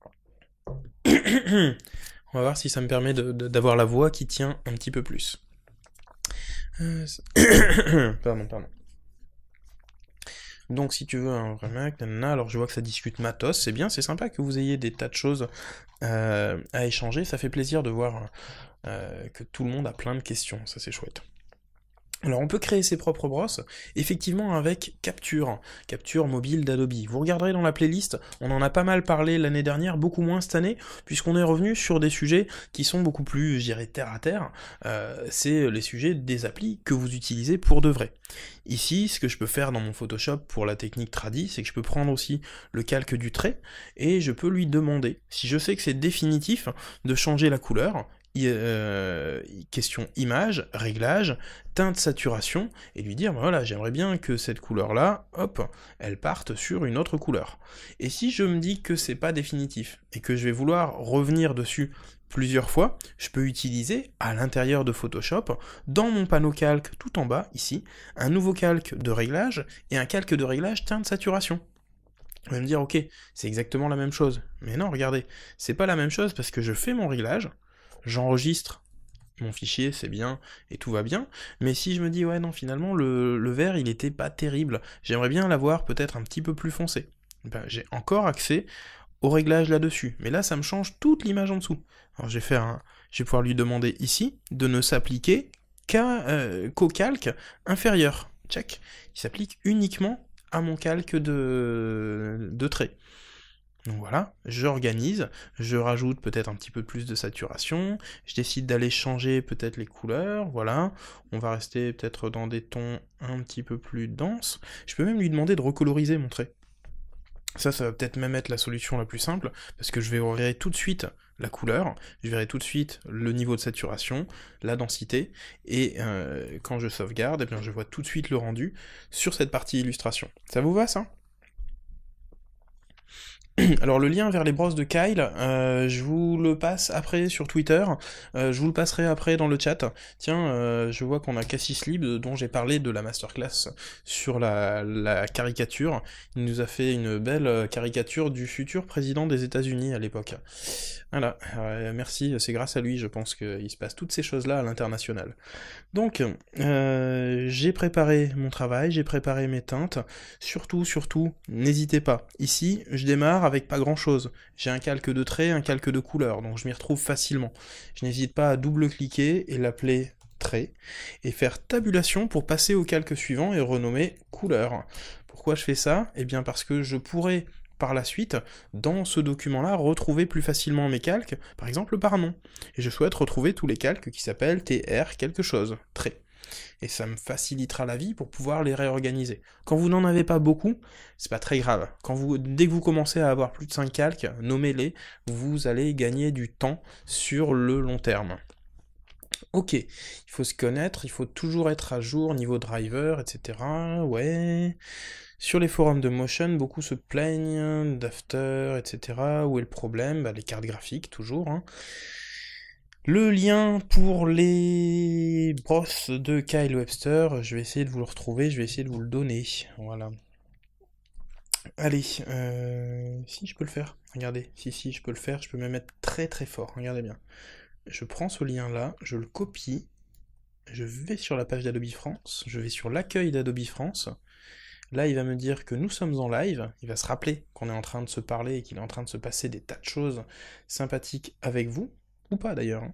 On va voir si ça me permet d'avoir la voix qui tient un petit peu plus. Euh, pardon, pardon. Donc si tu veux un vrai mec, alors je vois que ça discute matos, c'est bien, c'est sympa que vous ayez des tas de choses euh, à échanger, ça fait plaisir de voir euh, que tout le monde a plein de questions, ça c'est chouette. Alors on peut créer ses propres brosses, effectivement avec Capture, Capture mobile d'Adobe. Vous regarderez dans la playlist, on en a pas mal parlé l'année dernière, beaucoup moins cette année, puisqu'on est revenu sur des sujets qui sont beaucoup plus, je dirais, terre à terre. Euh, c'est les sujets des applis que vous utilisez pour de vrai. Ici, ce que je peux faire dans mon Photoshop pour la technique Tradie, c'est que je peux prendre aussi le calque du trait et je peux lui demander, si je sais que c'est définitif, de changer la couleur, euh, question image, réglage, teinte, saturation, et lui dire, voilà, j'aimerais bien que cette couleur-là, hop, elle parte sur une autre couleur. Et si je me dis que c'est pas définitif, et que je vais vouloir revenir dessus plusieurs fois, je peux utiliser à l'intérieur de Photoshop, dans mon panneau calque tout en bas, ici, un nouveau calque de réglage, et un calque de réglage teinte, saturation. me dire, ok, c'est exactement la même chose. Mais non, regardez, c'est pas la même chose parce que je fais mon réglage, j'enregistre mon fichier, c'est bien, et tout va bien. Mais si je me dis, ouais, non, finalement, le, vert, il était pas terrible, j'aimerais bien l'avoir peut-être un petit peu plus foncé. Ben, j'ai encore accès au réglage là-dessus. Mais là, ça me change toute l'image en dessous. Alors, je vais, un... je pouvoir lui demander ici de ne s'appliquer euh, qu'au calque inférieur. Check. Il s'applique uniquement à mon calque de, de trait. Donc voilà, j'organise, je rajoute peut-être un petit peu plus de saturation, je décide d'aller changer peut-être les couleurs, voilà, on va rester peut-être dans des tons un petit peu plus denses, je peux même lui demander de recoloriser mon trait. Ça, ça va peut-être même être la solution la plus simple, parce que je vais tout de suite la couleur, je verrai tout de suite le niveau de saturation, la densité, et euh, quand je sauvegarde, eh bien, je vois tout de suite le rendu sur cette partie illustration. Ça vous va ça Alors le lien vers les brosses de Kyle, euh, je vous le passe après sur Twitter, euh, je vous le passerai après dans le chat. Tiens, euh, je vois qu'on a Cassis Lib dont j'ai parlé de la masterclass sur la, caricature. Il nous a fait une belle caricature du futur président des États-Unis à l'époque. Voilà, merci, c'est grâce à lui, je pense qu'il se passe toutes ces choses-là à l'international. Donc, j'ai préparé mon travail, j'ai préparé mes teintes. Surtout, surtout, n'hésitez pas. Ici, je démarre avec pas grand chose. J'ai un calque de trait, un calque de couleur, donc je m'y retrouve facilement. Je n'hésite pas à double-cliquer et l'appeler trait, et faire tabulation pour passer au calque suivant et renommer couleur. Pourquoi je fais ça et eh bien parce que je pourrais par la suite, dans ce document-là, retrouver plus facilement mes calques, par exemple par nom. Et je souhaite retrouver tous les calques qui s'appellent TR quelque chose, trait et ça me facilitera la vie pour pouvoir les réorganiser. Quand vous n'en avez pas beaucoup, c'est pas très grave. Quand vous, dès que vous commencez à avoir plus de 5 calques, nommez-les, vous allez gagner du temps sur le long terme. Ok, il faut se connaître, il faut toujours être à jour niveau driver, etc. Ouais. Sur les forums de Motion, beaucoup se plaignent d'After, etc. Où est le problème bah, Les cartes graphiques, toujours. Hein. Le lien pour les brosses de Kyle Webster, je vais essayer de vous le retrouver, je vais essayer de vous le donner. Voilà. Allez, euh, si je peux le faire, regardez, si si je peux le faire, je peux me mettre très très fort, regardez bien. Je prends ce lien là, je le copie, je vais sur la page d'Adobe France, je vais sur l'accueil d'Adobe France. Là, il va me dire que nous sommes en live, il va se rappeler qu'on est en train de se parler et qu'il est en train de se passer des tas de choses sympathiques avec vous. Ou pas d'ailleurs.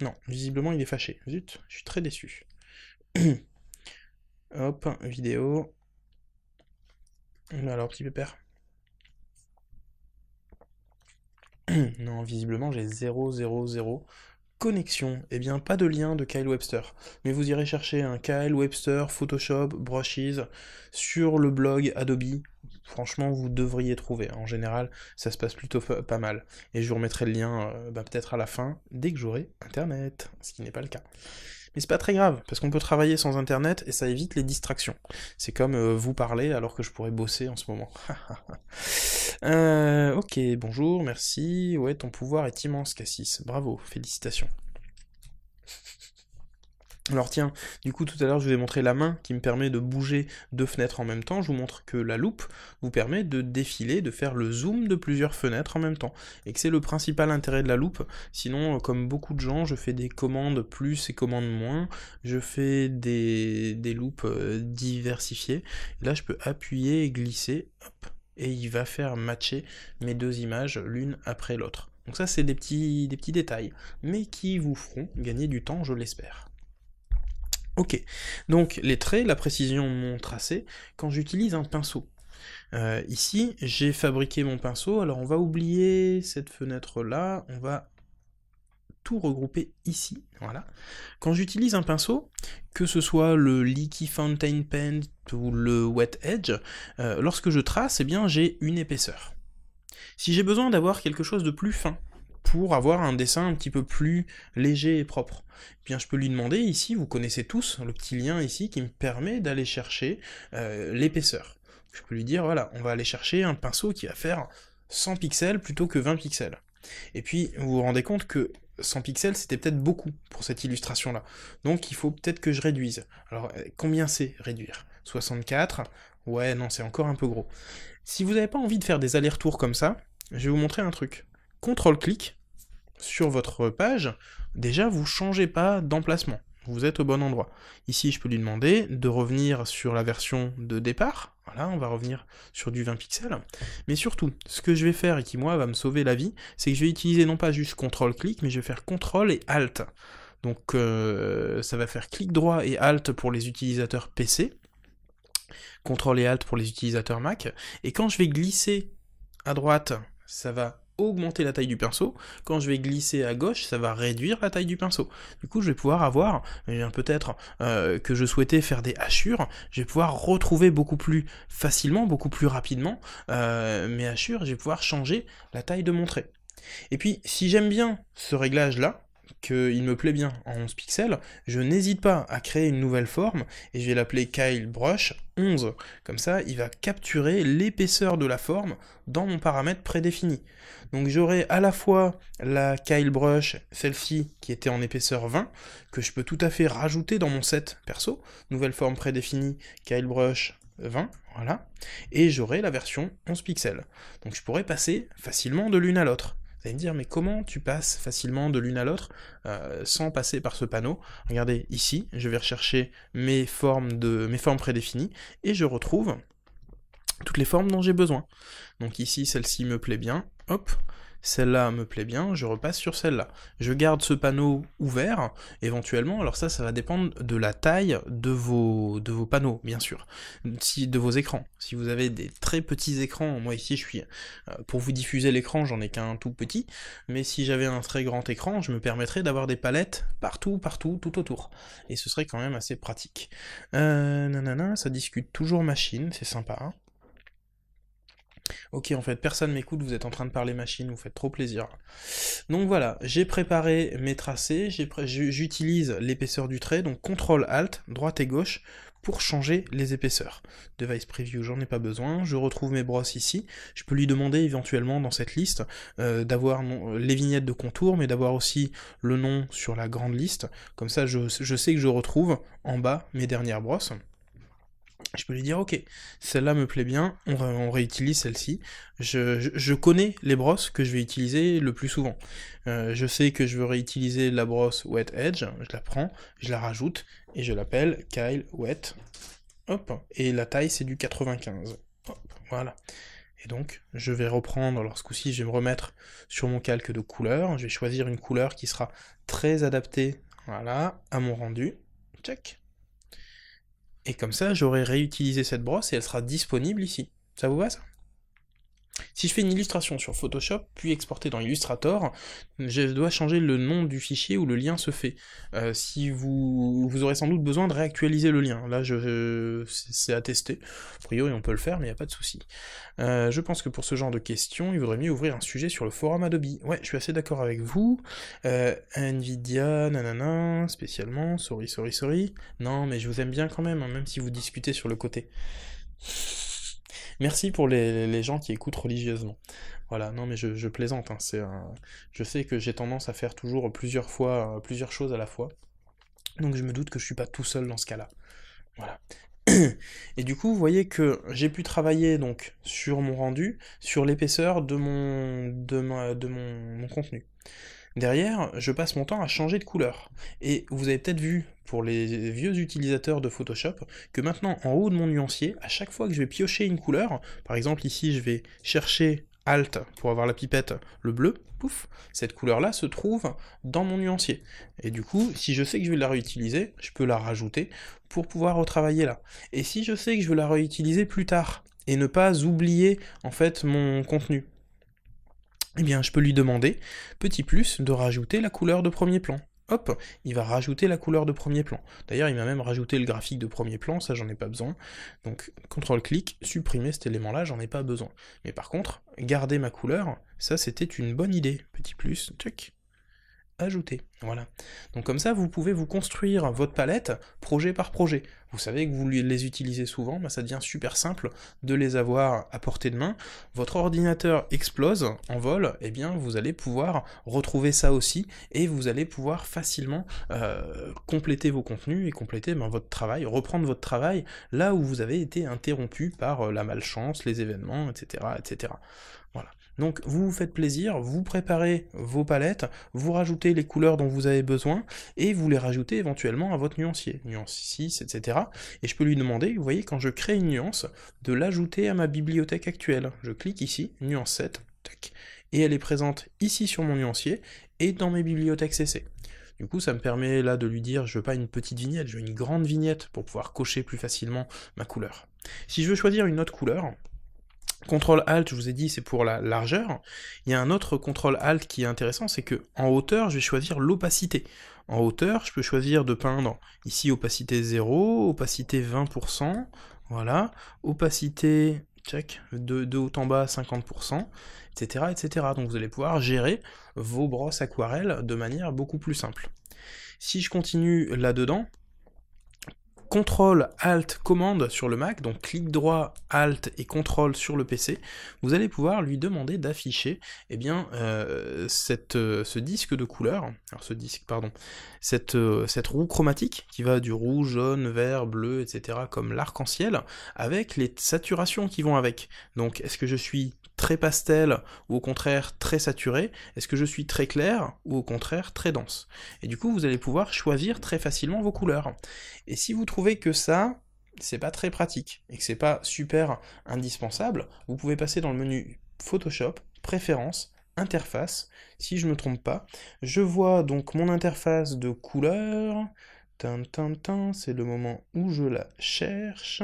Non, visiblement il est fâché. Zut, je suis très déçu. Hop, vidéo. Alors, petit pépère. non, visiblement j'ai 0, 0, 0 connexion, eh bien pas de lien de Kyle Webster, mais vous irez chercher un Kyle Webster Photoshop Brushes sur le blog Adobe. Franchement, vous devriez trouver. En général, ça se passe plutôt pas mal. Et je vous remettrai le lien euh, bah, peut-être à la fin, dès que j'aurai Internet, ce qui n'est pas le cas. Mais c'est pas très grave, parce qu'on peut travailler sans internet et ça évite les distractions. C'est comme euh, vous parler alors que je pourrais bosser en ce moment. Euh, ok, bonjour, merci. Ouais, ton pouvoir est immense, Cassis. Bravo, félicitations. Alors tiens, du coup tout à l'heure je vous ai montré la main qui me permet de bouger deux fenêtres en même temps, je vous montre que la loupe vous permet de défiler, de faire le zoom de plusieurs fenêtres en même temps, et que c'est le principal intérêt de la loupe, sinon euh, comme beaucoup de gens je fais des commandes plus et commandes moins, je fais des, des loupes euh, diversifiées, là je peux appuyer et glisser, et il va faire matcher mes deux images l'une après l'autre. Donc ça c'est des petits, des petits détails, mais qui vous feront gagner du temps je l'espère. Ok, donc les traits, la précision, mon tracé, quand j'utilise un pinceau. Euh, ici, j'ai fabriqué mon pinceau, alors on va oublier cette fenêtre-là, on va tout regrouper ici, voilà. Quand j'utilise un pinceau, que ce soit le Leaky Fountain Pen ou le Wet Edge, euh, lorsque je trace, eh bien j'ai une épaisseur. Si j'ai besoin d'avoir quelque chose de plus fin, pour avoir un dessin un petit peu plus léger et propre. Eh bien, je peux lui demander ici, vous connaissez tous le petit lien ici qui me permet d'aller chercher euh, l'épaisseur. Je peux lui dire, voilà, on va aller chercher un pinceau qui va faire 100 pixels plutôt que 20 pixels. Et puis, vous vous rendez compte que 100 pixels, c'était peut-être beaucoup pour cette illustration-là. Donc, il faut peut-être que je réduise. Alors, euh, combien c'est réduire 64 Ouais, non, c'est encore un peu gros. Si vous n'avez pas envie de faire des allers-retours comme ça, je vais vous montrer un truc. CTRL-clic sur votre page, déjà vous ne changez pas d'emplacement. Vous êtes au bon endroit. Ici, je peux lui demander de revenir sur la version de départ. Voilà, on va revenir sur du 20 pixels. Mais surtout, ce que je vais faire et qui, moi, va me sauver la vie, c'est que je vais utiliser non pas juste CTRL-clic, mais je vais faire CTRL et ALT. Donc, euh, ça va faire clic droit et ALT pour les utilisateurs PC. CTRL et ALT pour les utilisateurs Mac. Et quand je vais glisser à droite, ça va augmenter la taille du pinceau. Quand je vais glisser à gauche, ça va réduire la taille du pinceau. Du coup, je vais pouvoir avoir, eh peut-être euh, que je souhaitais faire des hachures, je vais pouvoir retrouver beaucoup plus facilement, beaucoup plus rapidement euh, mes hachures, je vais pouvoir changer la taille de mon trait. Et puis, si j'aime bien ce réglage-là, qu'il me plaît bien en 11 pixels, je n'hésite pas à créer une nouvelle forme et je vais l'appeler Kyle Brush 11. Comme ça, il va capturer l'épaisseur de la forme dans mon paramètre prédéfini. Donc j'aurai à la fois la Kyle Brush, selfie qui était en épaisseur 20, que je peux tout à fait rajouter dans mon set perso, nouvelle forme prédéfinie Kyle Brush 20, voilà, et j'aurai la version 11 pixels. Donc je pourrais passer facilement de l'une à l'autre. Vous allez me dire, mais comment tu passes facilement de l'une à l'autre euh, sans passer par ce panneau Regardez ici, je vais rechercher mes formes, de, mes formes prédéfinies et je retrouve toutes les formes dont j'ai besoin. Donc ici, celle-ci me plaît bien, hop, celle-là me plaît bien, je repasse sur celle-là. Je garde ce panneau ouvert, éventuellement, alors ça, ça va dépendre de la taille de vos, de vos panneaux, bien sûr, si, de vos écrans. Si vous avez des très petits écrans, moi ici, je suis, euh, pour vous diffuser l'écran, j'en ai qu'un tout petit, mais si j'avais un très grand écran, je me permettrais d'avoir des palettes partout, partout, tout autour. Et ce serait quand même assez pratique. Euh, nanana, ça discute toujours machine, c'est sympa. Hein. Ok, en fait, personne m'écoute, vous êtes en train de parler machine, vous faites trop plaisir. Donc voilà, j'ai préparé mes tracés, j'utilise l'épaisseur du trait, donc CTRL ALT, droite et gauche, pour changer les épaisseurs. Device Preview, j'en ai pas besoin, je retrouve mes brosses ici, je peux lui demander éventuellement dans cette liste euh, d'avoir les vignettes de contour, mais d'avoir aussi le nom sur la grande liste, comme ça je sais que je retrouve en bas mes dernières brosses je peux lui dire ok, celle-là me plaît bien, on, réutilise celle-ci. Je, connais les brosses que je vais utiliser le plus souvent. Euh, je sais que je veux réutiliser la brosse Wet Edge, je la prends, je la rajoute et je l'appelle Kyle Wet. Hop, et la taille c'est du 95. voilà. Et donc, je vais reprendre, alors ce coup-ci, je vais me remettre sur mon calque de couleur. Je vais choisir une couleur qui sera très adaptée, voilà, à mon rendu. Check. Et comme ça, j'aurai réutilisé cette brosse et elle sera disponible ici. Ça vous va ça si je fais une illustration sur Photoshop, puis exporter dans Illustrator, je dois changer le nom du fichier où le lien se fait. Euh, si vous, aurez sans doute besoin de réactualiser le lien. Là, je, c'est à tester. A priori, on peut le faire, mais il n'y a pas de souci. Euh, je pense que pour ce genre de questions, il vaudrait mieux ouvrir un sujet sur le forum Adobe. Ouais, je suis assez d'accord avec vous. Euh, Nvidia, nanana, spécialement, sorry, sorry, sorry. Non, mais je vous aime bien quand même, hein, même si vous discutez sur le côté. Merci pour les, gens qui écoutent religieusement. Voilà, non mais je, plaisante. Hein, c'est Je sais que j'ai tendance à faire toujours plusieurs fois, euh, plusieurs choses à la fois. Donc je me doute que je suis pas tout seul dans ce cas-là. Voilà. Et du coup, vous voyez que j'ai pu travailler donc sur mon rendu, sur l'épaisseur de mon, de, de mon contenu. Derrière, je passe mon temps à changer de couleur. Et vous avez peut-être vu, pour les vieux utilisateurs de Photoshop, que maintenant, en haut de mon nuancier, à chaque fois que je vais piocher une couleur, par exemple ici, je vais chercher Alt pour avoir la pipette, le bleu, pouf, cette couleur-là se trouve dans mon nuancier. Et du coup, si je sais que je vais la réutiliser, je peux la rajouter pour pouvoir retravailler là. Et si je sais que je vais la réutiliser plus tard, et ne pas oublier en fait mon contenu, eh bien je peux lui demander, petit plus, de rajouter la couleur de premier plan. Hop, il va rajouter la couleur de premier plan. D'ailleurs, il m'a même rajouté le graphique de premier plan, ça j'en ai pas besoin. Donc, contrôle clic supprimer cet élément-là, j'en ai pas besoin. Mais par contre, garder ma couleur, ça c'était une bonne idée. Petit plus, check ajouter. Voilà. Donc comme ça, vous pouvez vous construire votre palette projet par projet. Vous savez que vous les utilisez souvent, bah, ça devient super simple de les avoir à portée de main. Votre ordinateur explose en vol, et eh bien vous allez pouvoir retrouver ça aussi, et vous allez pouvoir facilement euh, compléter vos contenus et compléter ben, votre travail, reprendre votre travail là où vous avez été interrompu par euh, la malchance, les événements, etc. etc. Voilà. Donc vous vous faites plaisir, vous préparez vos palettes, vous rajoutez les couleurs dont vous avez besoin, et vous les rajoutez éventuellement à votre nuancier, nuance 6, etc. Et je peux lui demander, vous voyez, quand je crée une nuance, de l'ajouter à ma bibliothèque actuelle. Je clique ici, nuance 7, et elle est présente ici sur mon nuancier, et dans mes bibliothèques CC. Du coup, ça me permet là de lui dire, je veux pas une petite vignette, je veux une grande vignette pour pouvoir cocher plus facilement ma couleur. Si je veux choisir une autre couleur, Contrôle Alt, je vous ai dit, c'est pour la largeur. Il y a un autre contrôle Alt qui est intéressant, c'est que en hauteur, je vais choisir l'opacité. En hauteur, je peux choisir de peindre ici opacité 0, opacité 20%, voilà, opacité check, de, de haut en bas 50%, etc., etc. Donc vous allez pouvoir gérer vos brosses aquarelles de manière beaucoup plus simple. Si je continue là-dedans, CTRL ALT commande sur le Mac, donc clic droit ALT et CTRL sur le PC, vous allez pouvoir lui demander d'afficher eh bien euh, euh, ce disque de couleur, alors ce disque pardon, cette, euh, cette roue chromatique qui va du rouge, jaune, vert, bleu, etc. comme l'arc-en-ciel, avec les saturations qui vont avec. Donc est-ce que je suis très pastel ou au contraire très saturé Est-ce que je suis très clair ou au contraire très dense Et du coup, vous allez pouvoir choisir très facilement vos couleurs. Et si vous trouvez que ça, c'est pas très pratique et que c'est pas super indispensable, vous pouvez passer dans le menu Photoshop, Préférences, Interface. Si je me trompe pas, je vois donc mon interface de couleurs. c'est le moment où je la cherche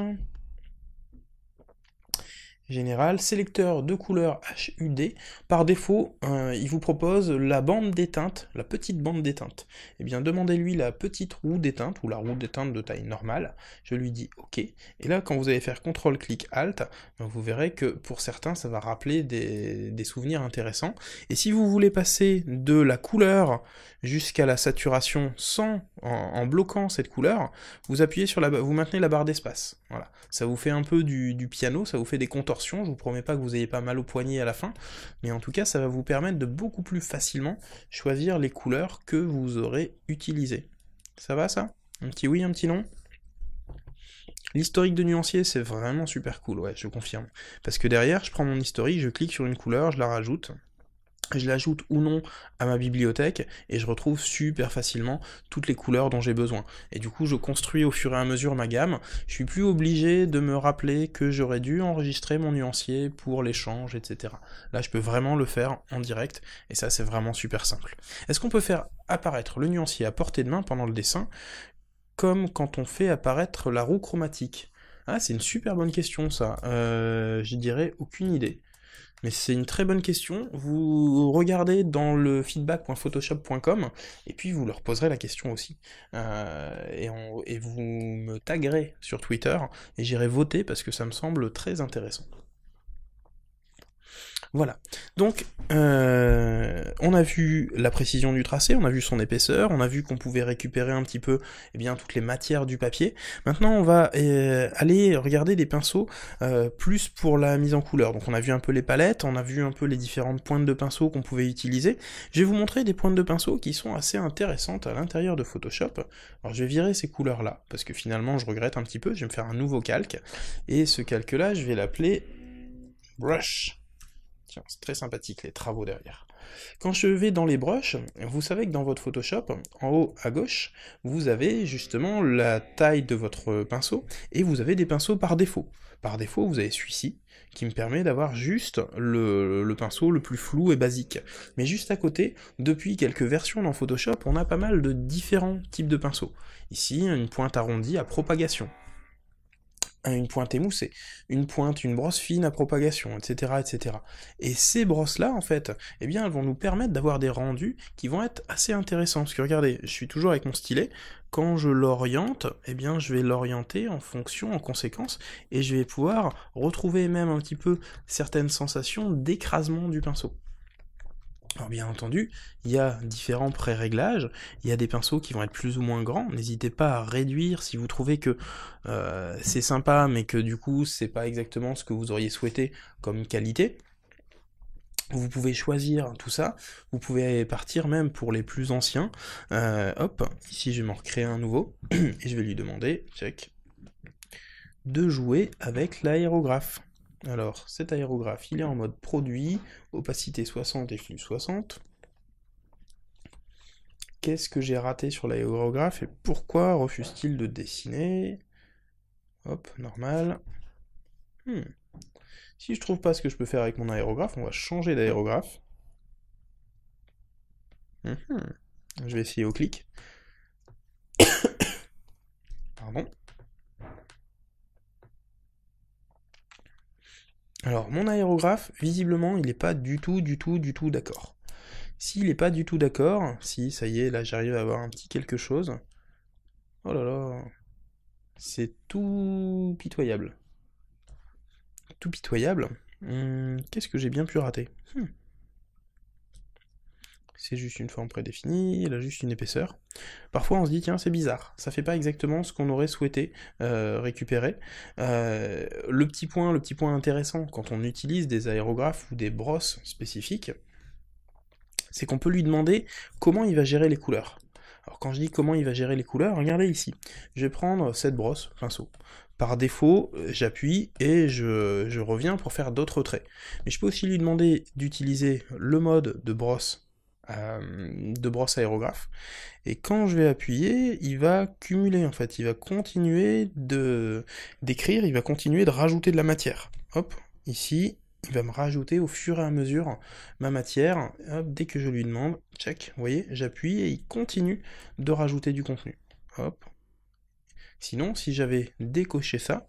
général. Sélecteur de couleur HUD, par défaut, euh, il vous propose la bande d'éteinte, la petite bande d'éteinte. Eh bien, demandez-lui la petite roue d'éteinte ou la roue d'éteinte de taille normale. Je lui dis OK. Et là, quand vous allez faire CTRL, clic, ALT, vous verrez que pour certains, ça va rappeler des, des souvenirs intéressants. Et si vous voulez passer de la couleur jusqu'à la saturation sans en, bloquant cette couleur, vous appuyez sur la vous maintenez la barre d'espace. Voilà. Ça vous fait un peu du, piano, ça vous fait des contorsions, je vous promets pas que vous ayez pas mal au poignet à la fin, mais en tout cas ça va vous permettre de beaucoup plus facilement choisir les couleurs que vous aurez utilisées. Ça va ça Un petit oui, un petit non L'historique de nuancier, c'est vraiment super cool, ouais, je confirme. Parce que derrière, je prends mon historique, je clique sur une couleur, je la rajoute, je l'ajoute ou non à ma bibliothèque et je retrouve super facilement toutes les couleurs dont j'ai besoin. Et du coup, je construis au fur et à mesure ma gamme. Je suis plus obligé de me rappeler que j'aurais dû enregistrer mon nuancier pour l'échange, etc. Là, je peux vraiment le faire en direct et ça, c'est vraiment super simple. Est-ce qu'on peut faire apparaître le nuancier à portée de main pendant le dessin comme quand on fait apparaître la roue chromatique ah, c'est une super bonne question ça. Euh, je dirais aucune idée. Mais c'est une très bonne question. Vous regardez dans le feedback.photoshop.com et puis vous leur poserez la question aussi. Euh, et, et, vous me taguerez sur Twitter et j'irai voter parce que ça me semble très intéressant. Voilà. Donc, euh, on a vu la précision du tracé, on a vu son épaisseur, on a vu qu'on pouvait récupérer un petit peu eh bien, toutes les matières du papier. Maintenant, on va euh, aller regarder des pinceaux euh, plus pour la mise en couleur. Donc, on a vu un peu les palettes, on a vu un peu les différentes pointes de pinceau qu'on pouvait utiliser. Je vais vous montrer des pointes de pinceau qui sont assez intéressantes à l'intérieur de Photoshop. Alors, je vais virer ces couleurs-là, parce que finalement, je regrette un petit peu. Je vais me faire un nouveau calque. Et ce calque-là, je vais l'appeler Brush c'est très sympathique les travaux derrière. Quand je vais dans les broches, vous savez que dans votre Photoshop, en haut à gauche, vous avez justement la taille de votre pinceau et vous avez des pinceaux par défaut. Par défaut, vous avez celui-ci qui me permet d'avoir juste le, pinceau le plus flou et basique. Mais juste à côté, depuis quelques versions dans Photoshop, on a pas mal de différents types de pinceaux. Ici, une pointe arrondie à propagation une pointe émoussée, une pointe, une brosse fine à propagation, etc., etc. Et ces brosses-là, en fait, eh bien, elles vont nous permettre d'avoir des rendus qui vont être assez intéressants. Parce que regardez, je suis toujours avec mon stylet. Quand je l'oriente, eh bien, je vais l'orienter en fonction, en conséquence, et je vais pouvoir retrouver même un petit peu certaines sensations d'écrasement du pinceau. Alors bien entendu, il y a différents pré-réglages, il y a des pinceaux qui vont être plus ou moins grands, n'hésitez pas à réduire si vous trouvez que euh, c'est sympa mais que du coup c'est pas exactement ce que vous auriez souhaité comme qualité. Vous pouvez choisir tout ça, vous pouvez partir même pour les plus anciens. Euh, hop, ici je vais m'en recréer un nouveau et je vais lui demander, check, de jouer avec l'aérographe. Alors, cet aérographe, il est en mode produit, opacité 60 et flux 60. Qu'est-ce que j'ai raté sur l'aérographe et pourquoi refuse-t-il de dessiner Hop, normal. Hmm. Si je trouve pas ce que je peux faire avec mon aérographe, on va changer d'aérographe. Hmm, hmm. Je vais essayer au clic. Pardon. Alors, mon aérographe, visiblement, il n'est pas du tout, du tout, du tout d'accord. S'il n'est pas du tout d'accord, si, ça y est, là, j'arrive à avoir un petit quelque chose. Oh là là, c'est tout pitoyable. Tout pitoyable. Hum, qu'est-ce que j'ai bien pu rater hmm c'est juste une forme prédéfinie, il a juste une épaisseur. Parfois on se dit tiens c'est bizarre, ça fait pas exactement ce qu'on aurait souhaité euh, récupérer. Euh, le petit point, le petit point intéressant quand on utilise des aérographes ou des brosses spécifiques, c'est qu'on peut lui demander comment il va gérer les couleurs. Alors quand je dis comment il va gérer les couleurs, regardez ici. Je vais prendre cette brosse, pinceau. Par défaut, j'appuie et je, reviens pour faire d'autres traits. Mais je peux aussi lui demander d'utiliser le mode de brosse euh, de brosse aérographe. Et quand je vais appuyer, il va cumuler en fait, il va continuer de d'écrire, il va continuer de rajouter de la matière. Hop, ici, il va me rajouter au fur et à mesure ma matière. dès que je lui demande, check, voyez, j'appuie et il continue de rajouter du contenu. Hop. Sinon, si j'avais décoché ça,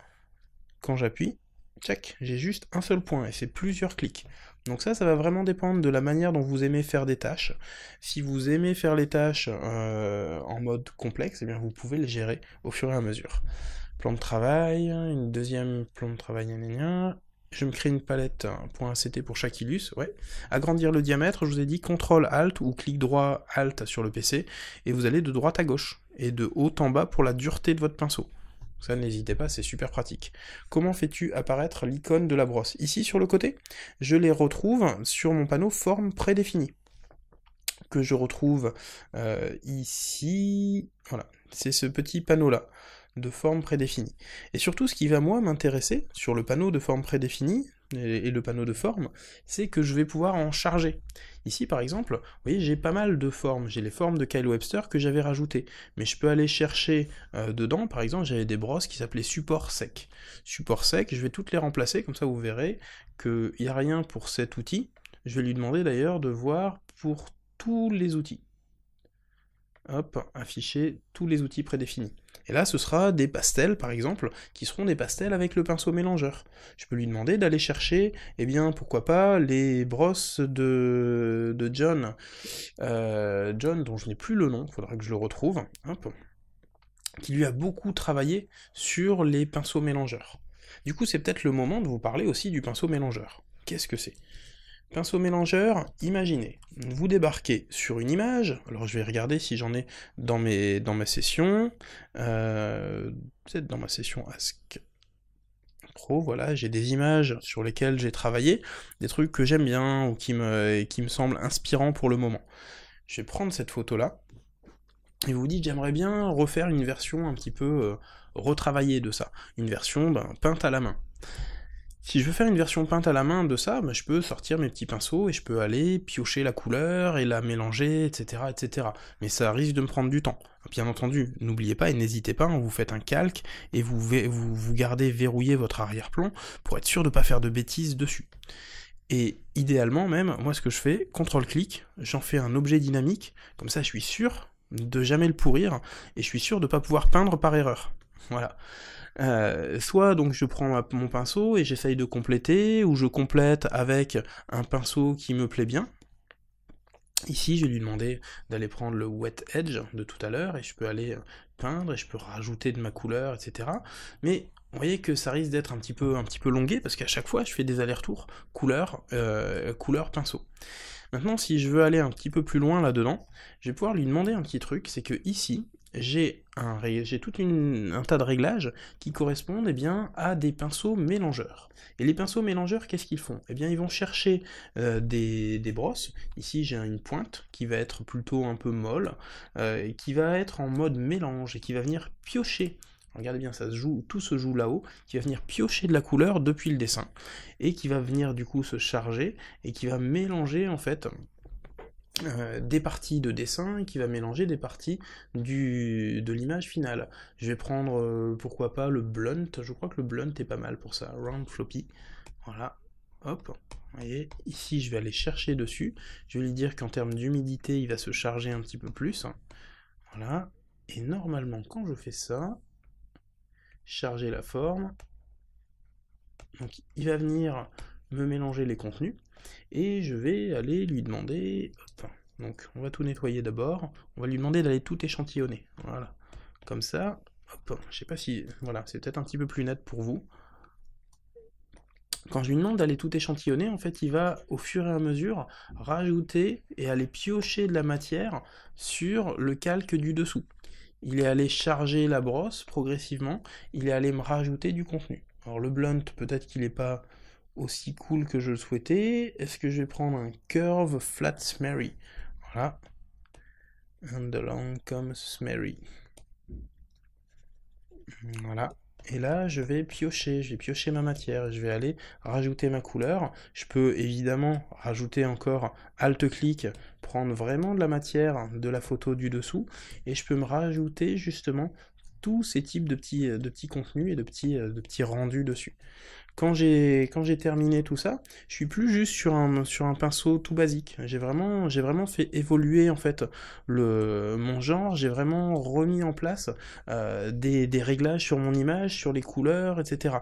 quand j'appuie, Check, j'ai juste un seul point et c'est plusieurs clics. Donc ça, ça va vraiment dépendre de la manière dont vous aimez faire des tâches. Si vous aimez faire les tâches euh, en mode complexe, eh bien vous pouvez les gérer au fur et à mesure. Plan de travail, une deuxième plan de travail, je me crée une palette pour pour chaque illus, ouais. Agrandir le diamètre, je vous ai dit CTRL ALT ou clic droit ALT sur le PC, et vous allez de droite à gauche, et de haut en bas pour la dureté de votre pinceau. Ça, n'hésitez pas, c'est super pratique. Comment fais-tu apparaître l'icône de la brosse Ici, sur le côté, je les retrouve sur mon panneau forme prédéfinie que je retrouve euh, ici. Voilà, c'est ce petit panneau-là de forme prédéfinie. Et surtout, ce qui va moi m'intéresser sur le panneau de forme prédéfinie, et, le panneau de forme, c'est que je vais pouvoir en charger. Ici, par exemple, vous voyez, j'ai pas mal de formes. J'ai les formes de Kyle Webster que j'avais rajoutées. Mais je peux aller chercher euh, dedans, par exemple, j'avais des brosses qui s'appelaient support sec. Support sec, je vais toutes les remplacer, comme ça vous verrez qu'il n'y a rien pour cet outil. Je vais lui demander d'ailleurs de voir pour tous les outils. Hop, afficher tous les outils prédéfinis. Et là, ce sera des pastels, par exemple, qui seront des pastels avec le pinceau mélangeur. Je peux lui demander d'aller chercher, eh bien, pourquoi pas, les brosses de, de John, euh, John, dont je n'ai plus le nom, il faudra que je le retrouve, peu, qui lui a beaucoup travaillé sur les pinceaux mélangeurs. Du coup, c'est peut-être le moment de vous parler aussi du pinceau mélangeur. Qu'est-ce que c'est Pinceau mélangeur, imaginez, vous débarquez sur une image, alors je vais regarder si j'en ai dans, mes, dans ma session, euh, peut-être dans ma session Ask Pro, voilà, j'ai des images sur lesquelles j'ai travaillé, des trucs que j'aime bien ou qui me, qui me semblent inspirants pour le moment. Je vais prendre cette photo-là, et vous dites j'aimerais bien refaire une version un petit peu euh, retravaillée de ça, une version ben, peinte à la main. Si je veux faire une version peinte à la main de ça, bah, je peux sortir mes petits pinceaux et je peux aller piocher la couleur et la mélanger, etc., etc. Mais ça risque de me prendre du temps. Bien entendu, n'oubliez pas et n'hésitez pas, hein, vous faites un calque et vous, vous, gardez verrouillé votre arrière-plan pour être sûr de ne pas faire de bêtises dessus. Et idéalement même, moi ce que je fais, contrôle-clic, j'en fais un objet dynamique, comme ça je suis sûr de jamais le pourrir, et je suis sûr de ne pas pouvoir peindre par erreur. Voilà. Euh, soit donc je prends mon pinceau et j'essaye de compléter, ou je complète avec un pinceau qui me plaît bien. Ici, je vais lui demander d'aller prendre le wet edge de tout à l'heure, et je peux aller peindre, et je peux rajouter de ma couleur, etc. Mais vous voyez que ça risque d'être un petit peu un petit peu longué parce qu'à chaque fois je fais des allers-retours couleur euh, couleur pinceau. Maintenant si je veux aller un petit peu plus loin là-dedans, je vais pouvoir lui demander un petit truc, c'est que ici j'ai j'ai tout un tas de réglages qui correspondent eh bien, à des pinceaux mélangeurs. Et les pinceaux mélangeurs, qu'est-ce qu'ils font Eh bien, ils vont chercher euh, des, brosses. Ici, j'ai une pointe qui va être plutôt un peu molle, euh, qui va être en mode mélange, et qui va venir piocher regardez bien, ça se joue, tout se joue là-haut, qui va venir piocher de la couleur depuis le dessin, et qui va venir du coup se charger, et qui va mélanger en fait euh, des parties de dessin qui va mélanger des parties du, de l'image finale. Je vais prendre, euh, pourquoi pas, le blunt. Je crois que le blunt est pas mal pour ça. Round floppy. Voilà. Hop. Vous voyez, ici, je vais aller chercher dessus. Je vais lui dire qu'en termes d'humidité, il va se charger un petit peu plus. Voilà. Et normalement, quand je fais ça, charger la forme. Donc, il va venir me mélanger les contenus et je vais aller lui demander. Hop, donc on va tout nettoyer d'abord. On va lui demander d'aller tout échantillonner. Voilà. Comme ça. Hop, je sais pas si. Voilà, c'est peut-être un petit peu plus net pour vous. Quand je lui demande d'aller tout échantillonner, en fait, il va au fur et à mesure rajouter et aller piocher de la matière sur le calque du dessous. Il est allé charger la brosse progressivement, il est allé me rajouter du contenu. Alors le blunt, peut-être qu'il n'est pas aussi cool que je le souhaitais. Est-ce que je vais prendre un curve flat smerry Voilà. Un de long comme smerry. Voilà. Et là, je vais piocher, je vais piocher ma matière, je vais aller rajouter ma couleur. Je peux évidemment rajouter encore alt-clic, prendre vraiment de la matière de la photo du dessous, et je peux me rajouter justement tous ces types de petits, de petits contenus et de petits, de petits rendus dessus quand j'ai quand j'ai terminé tout ça, je suis plus juste sur un sur un pinceau tout basique. J'ai vraiment j'ai vraiment fait évoluer en fait le mon genre. J'ai vraiment remis en place euh, des des réglages sur mon image, sur les couleurs, etc.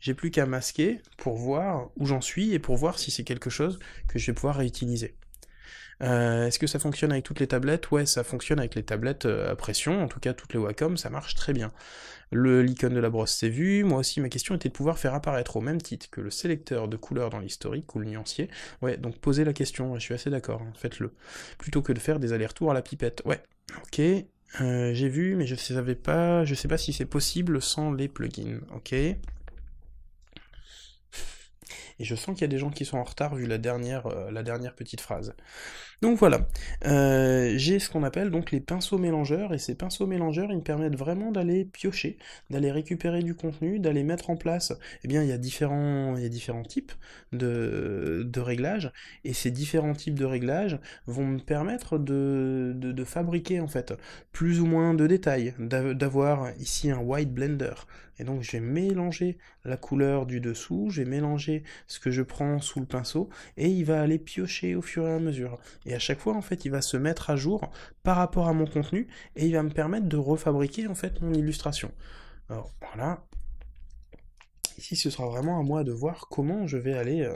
J'ai plus qu'à masquer pour voir où j'en suis et pour voir si c'est quelque chose que je vais pouvoir réutiliser. Euh, est-ce que ça fonctionne avec toutes les tablettes Ouais, ça fonctionne avec les tablettes euh, à pression, en tout cas toutes les Wacom, ça marche très bien. L'icône de la brosse c'est vu. moi aussi ma question était de pouvoir faire apparaître au même titre que le sélecteur de couleurs dans l'historique ou le nuancier. Ouais, donc posez la question, je suis assez d'accord, hein, faites-le. Plutôt que de faire des allers-retours à la pipette. Ouais, ok, euh, j'ai vu, mais je savais pas, je sais pas si c'est possible sans les plugins, ok et je sens qu'il y a des gens qui sont en retard vu la dernière, euh, petite phrase. Donc voilà, euh, j'ai ce qu'on appelle donc les pinceaux mélangeurs, et ces pinceaux mélangeurs, ils me permettent vraiment d'aller piocher, d'aller récupérer du contenu, d'aller mettre en place, eh bien il y a différents, il y a différents types de, réglages, et ces différents types de réglages vont me permettre de, de fabriquer en fait plus ou moins de détails, d'avoir ici un white blender, et donc je vais mélanger la couleur du dessous, je vais mélanger ce que je prends sous le pinceau, et il va aller piocher au fur et à mesure. Et à chaque fois, en fait, il va se mettre à jour par rapport à mon contenu, et il va me permettre de refabriquer, en fait, mon illustration. Alors voilà, ici ce sera vraiment à moi de voir comment je vais aller euh,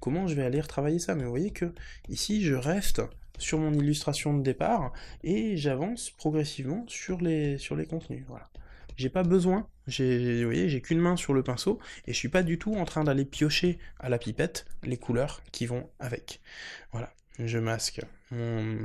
comment je vais aller retravailler ça mais vous voyez que ici je reste sur mon illustration de départ et j'avance progressivement sur les sur les contenus voilà j'ai pas besoin, j'ai, vous voyez, j'ai qu'une main sur le pinceau et je suis pas du tout en train d'aller piocher à la pipette les couleurs qui vont avec. Voilà, je masque mon,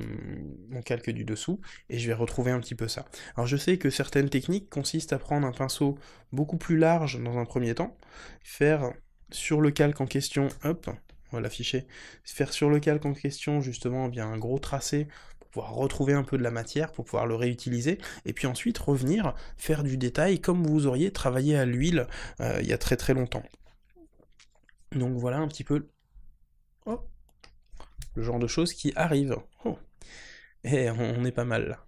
calque du dessous et je vais retrouver un petit peu ça. Alors je sais que certaines techniques consistent à prendre un pinceau beaucoup plus large dans un premier temps, faire sur le calque en question, hop, on va l'afficher, faire sur le calque en question justement bien un gros tracé pouvoir retrouver un peu de la matière, pour pouvoir le réutiliser, et puis ensuite revenir faire du détail comme vous auriez travaillé à l'huile euh, il y a très très longtemps. Donc voilà un petit peu oh, le genre de choses qui arrivent. Oh, et eh, on est pas mal là.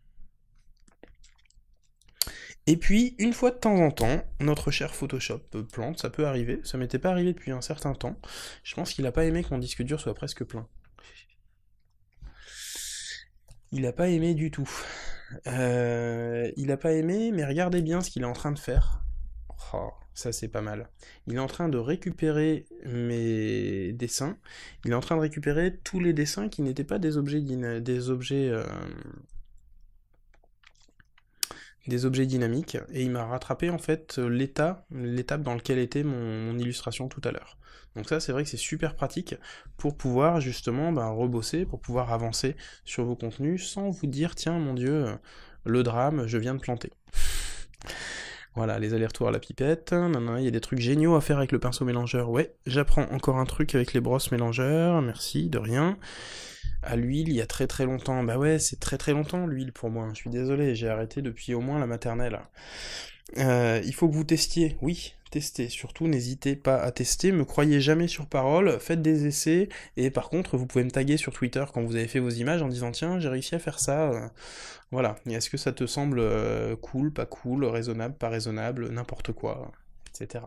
Et puis, une fois de temps en temps, notre cher Photoshop plante, ça peut arriver, ça m'était pas arrivé depuis un certain temps. Je pense qu'il a pas aimé que mon disque dur soit presque plein il n'a pas aimé du tout. Euh, il n'a pas aimé, mais regardez bien ce qu'il est en train de faire. Oh, ça c'est pas mal. Il est en train de récupérer mes dessins. Il est en train de récupérer tous les dessins qui n'étaient pas des objets, des objets euh, des objets dynamiques et il m'a rattrapé en fait euh, l'état, l'étape dans laquelle était mon, illustration tout à l'heure. Donc ça c'est vrai que c'est super pratique pour pouvoir justement ben, rebosser, pour pouvoir avancer sur vos contenus sans vous dire tiens mon dieu euh, le drame je viens de planter. Voilà, les allers-retours à la pipette, il y a des trucs géniaux à faire avec le pinceau mélangeur, ouais, j'apprends encore un truc avec les brosses mélangeurs, merci, de rien à l'huile il y a très très longtemps. Bah ouais, c'est très très longtemps l'huile pour moi. Hein, je suis désolé, j'ai arrêté depuis au moins la maternelle. Euh, il faut que vous testiez, oui, testez. Surtout, n'hésitez pas à tester. Me croyez jamais sur parole. Faites des essais. Et par contre, vous pouvez me taguer sur Twitter quand vous avez fait vos images en disant tiens, j'ai réussi à faire ça. Voilà. est-ce que ça te semble euh, cool, pas cool, raisonnable, pas raisonnable, n'importe quoi etc.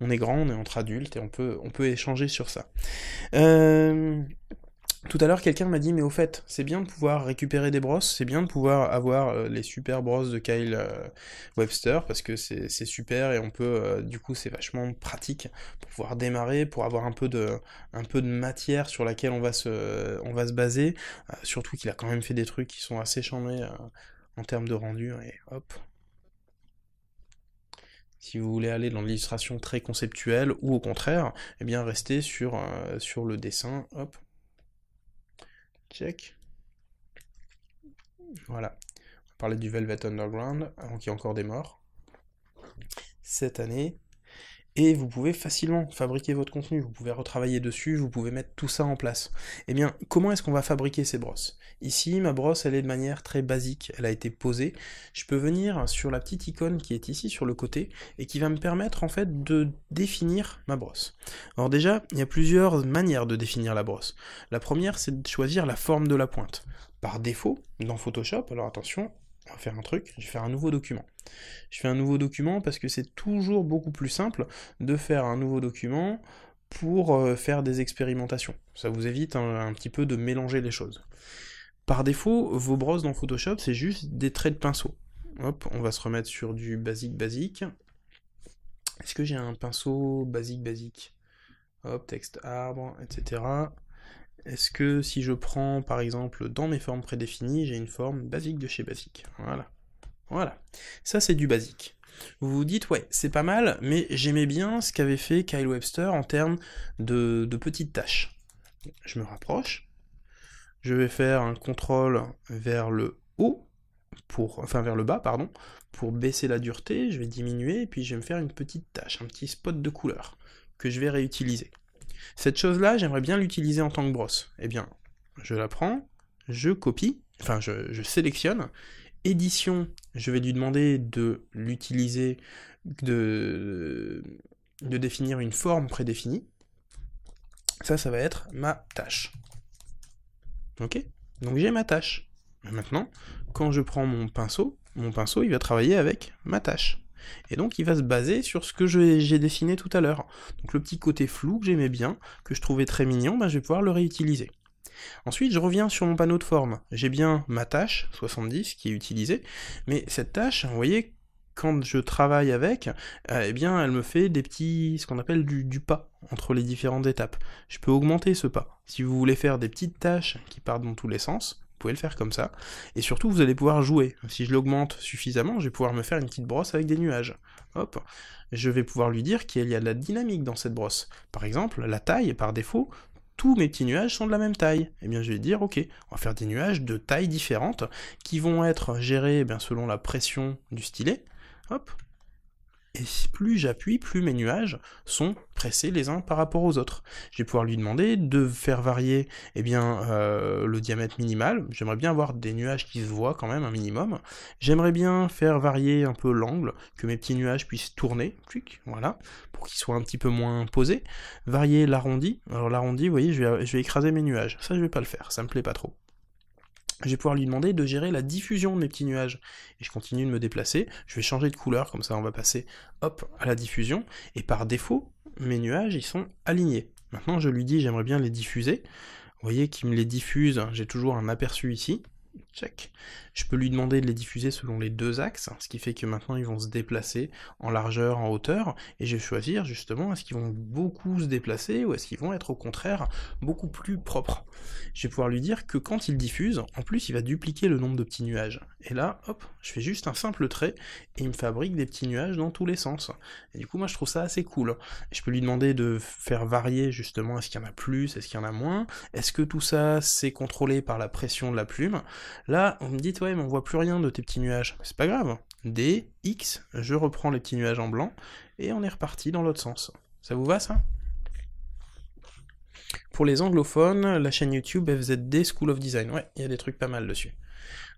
On est grand, on est entre adultes et on peut, on peut échanger sur ça. Euh... Tout à l'heure, quelqu'un m'a dit, mais au fait, c'est bien de pouvoir récupérer des brosses, c'est bien de pouvoir avoir euh, les super brosses de Kyle euh, Webster, parce que c'est super et on peut, euh, du coup, c'est vachement pratique pour pouvoir démarrer, pour avoir un peu de, matière sur laquelle on va se, baser, surtout qu'il a quand même fait des trucs qui sont assez chambés en termes de rendu, hein, et hop, si vous voulez aller dans l'illustration très conceptuelle ou au contraire, eh bien restez sur, sur le dessin, hop, Check. Voilà. On parlait du Velvet Underground, donc il y a encore des morts. Cette année, et vous pouvez facilement fabriquer votre contenu, vous pouvez retravailler dessus, vous pouvez mettre tout ça en place. Eh bien, comment est-ce qu'on va fabriquer ces brosses Ici, ma brosse, elle est de manière très basique, elle a été posée. Je peux venir sur la petite icône qui est ici sur le côté et qui va me permettre en fait de définir ma brosse. Alors déjà, il y a plusieurs manières de définir la brosse. La première, c'est de choisir la forme de la pointe. Par défaut, dans Photoshop, alors attention, on va faire un truc, je vais faire un nouveau document. Je fais un nouveau document parce que c'est toujours beaucoup plus simple de faire un nouveau document pour euh, faire des expérimentations. Ça vous évite un, petit peu de mélanger les choses. Par défaut, vos brosses dans Photoshop, c'est juste des traits de pinceau. Hop, on va se remettre sur du basique basique. Est-ce que j'ai un pinceau basique basique Hop, texte arbre, etc. Est-ce que si je prends par exemple dans mes formes prédéfinies, j'ai une forme basique de chez basique Voilà. Voilà, ça c'est du basique. Vous vous dites, ouais, c'est pas mal, mais j'aimais bien ce qu'avait fait Kyle Webster en termes de, petites tâches. Je me rapproche, je vais faire un contrôle vers le haut, pour, enfin vers le bas, pardon, pour baisser la dureté, je vais diminuer, et puis je vais me faire une petite tâche, un petit spot de couleur, que je vais réutiliser. Cette chose-là, j'aimerais bien l'utiliser en tant que brosse. Eh bien, je la prends, je copie, enfin je sélectionne, édition, je vais lui demander de l'utiliser, de, définir une forme prédéfinie. Ça, ça va être ma tâche. Ok Donc j'ai ma tâche. Maintenant, quand je prends mon pinceau, mon pinceau, il va travailler avec ma tâche. Et donc il va se baser sur ce que j'ai dessiné tout à l'heure. Donc le petit côté flou que j'aimais bien, que je trouvais très mignon, ben, je vais pouvoir le réutiliser. Ensuite, je reviens sur mon panneau de forme. J'ai bien ma tâche 70 qui est utilisée, mais cette tâche, vous voyez, quand je travaille avec, euh, eh bien, elle me fait des petits, ce qu'on appelle du, du, pas entre les différentes étapes. Je peux augmenter ce pas. Si vous voulez faire des petites tâches qui partent dans tous les sens, vous pouvez le faire comme ça. Et surtout, vous allez pouvoir jouer. Si je l'augmente suffisamment, je vais pouvoir me faire une petite brosse avec des nuages. Hop. Je vais pouvoir lui dire qu'il y a de la dynamique dans cette brosse. Par exemple, la taille, par défaut, tous mes petits nuages sont de la même taille. Eh bien, je vais dire, ok, on va faire des nuages de tailles différentes qui vont être gérés eh bien, selon la pression du stylet. Hop, et plus j'appuie, plus mes nuages sont pressés les uns par rapport aux autres. Je vais pouvoir lui demander de faire varier eh bien, euh, le diamètre minimal. J'aimerais bien avoir des nuages qui se voient quand même un minimum. J'aimerais bien faire varier un peu l'angle, que mes petits nuages puissent tourner, voilà, pour qu'ils soient un petit peu moins posés. Varier l'arrondi. Alors l'arrondi, vous voyez, je vais, je vais écraser mes nuages. Ça, je vais pas le faire, ça me plaît pas trop je vais pouvoir lui demander de gérer la diffusion de mes petits nuages. Et je continue de me déplacer, je vais changer de couleur, comme ça on va passer hop à la diffusion, et par défaut, mes nuages ils sont alignés. Maintenant je lui dis j'aimerais bien les diffuser. Vous voyez qu'il me les diffuse, hein, j'ai toujours un aperçu ici. Check. Je peux lui demander de les diffuser selon les deux axes, ce qui fait que maintenant ils vont se déplacer en largeur, en hauteur, et je vais choisir justement est-ce qu'ils vont beaucoup se déplacer ou est-ce qu'ils vont être au contraire beaucoup plus propres. Je vais pouvoir lui dire que quand il diffuse, en plus il va dupliquer le nombre de petits nuages. Et là, hop, je fais juste un simple trait et il me fabrique des petits nuages dans tous les sens. Et du coup, moi je trouve ça assez cool. Je peux lui demander de faire varier justement est-ce qu'il y en a plus, est-ce qu'il y en a moins, est-ce que tout ça c'est contrôlé par la pression de la plume. Là, on me dites on voit plus rien de tes petits nuages. C'est pas grave. D, X, je reprends les petits nuages en blanc, et on est reparti dans l'autre sens. Ça vous va ça pour les anglophones, la chaîne YouTube FZD School of Design. Ouais, il y a des trucs pas mal dessus.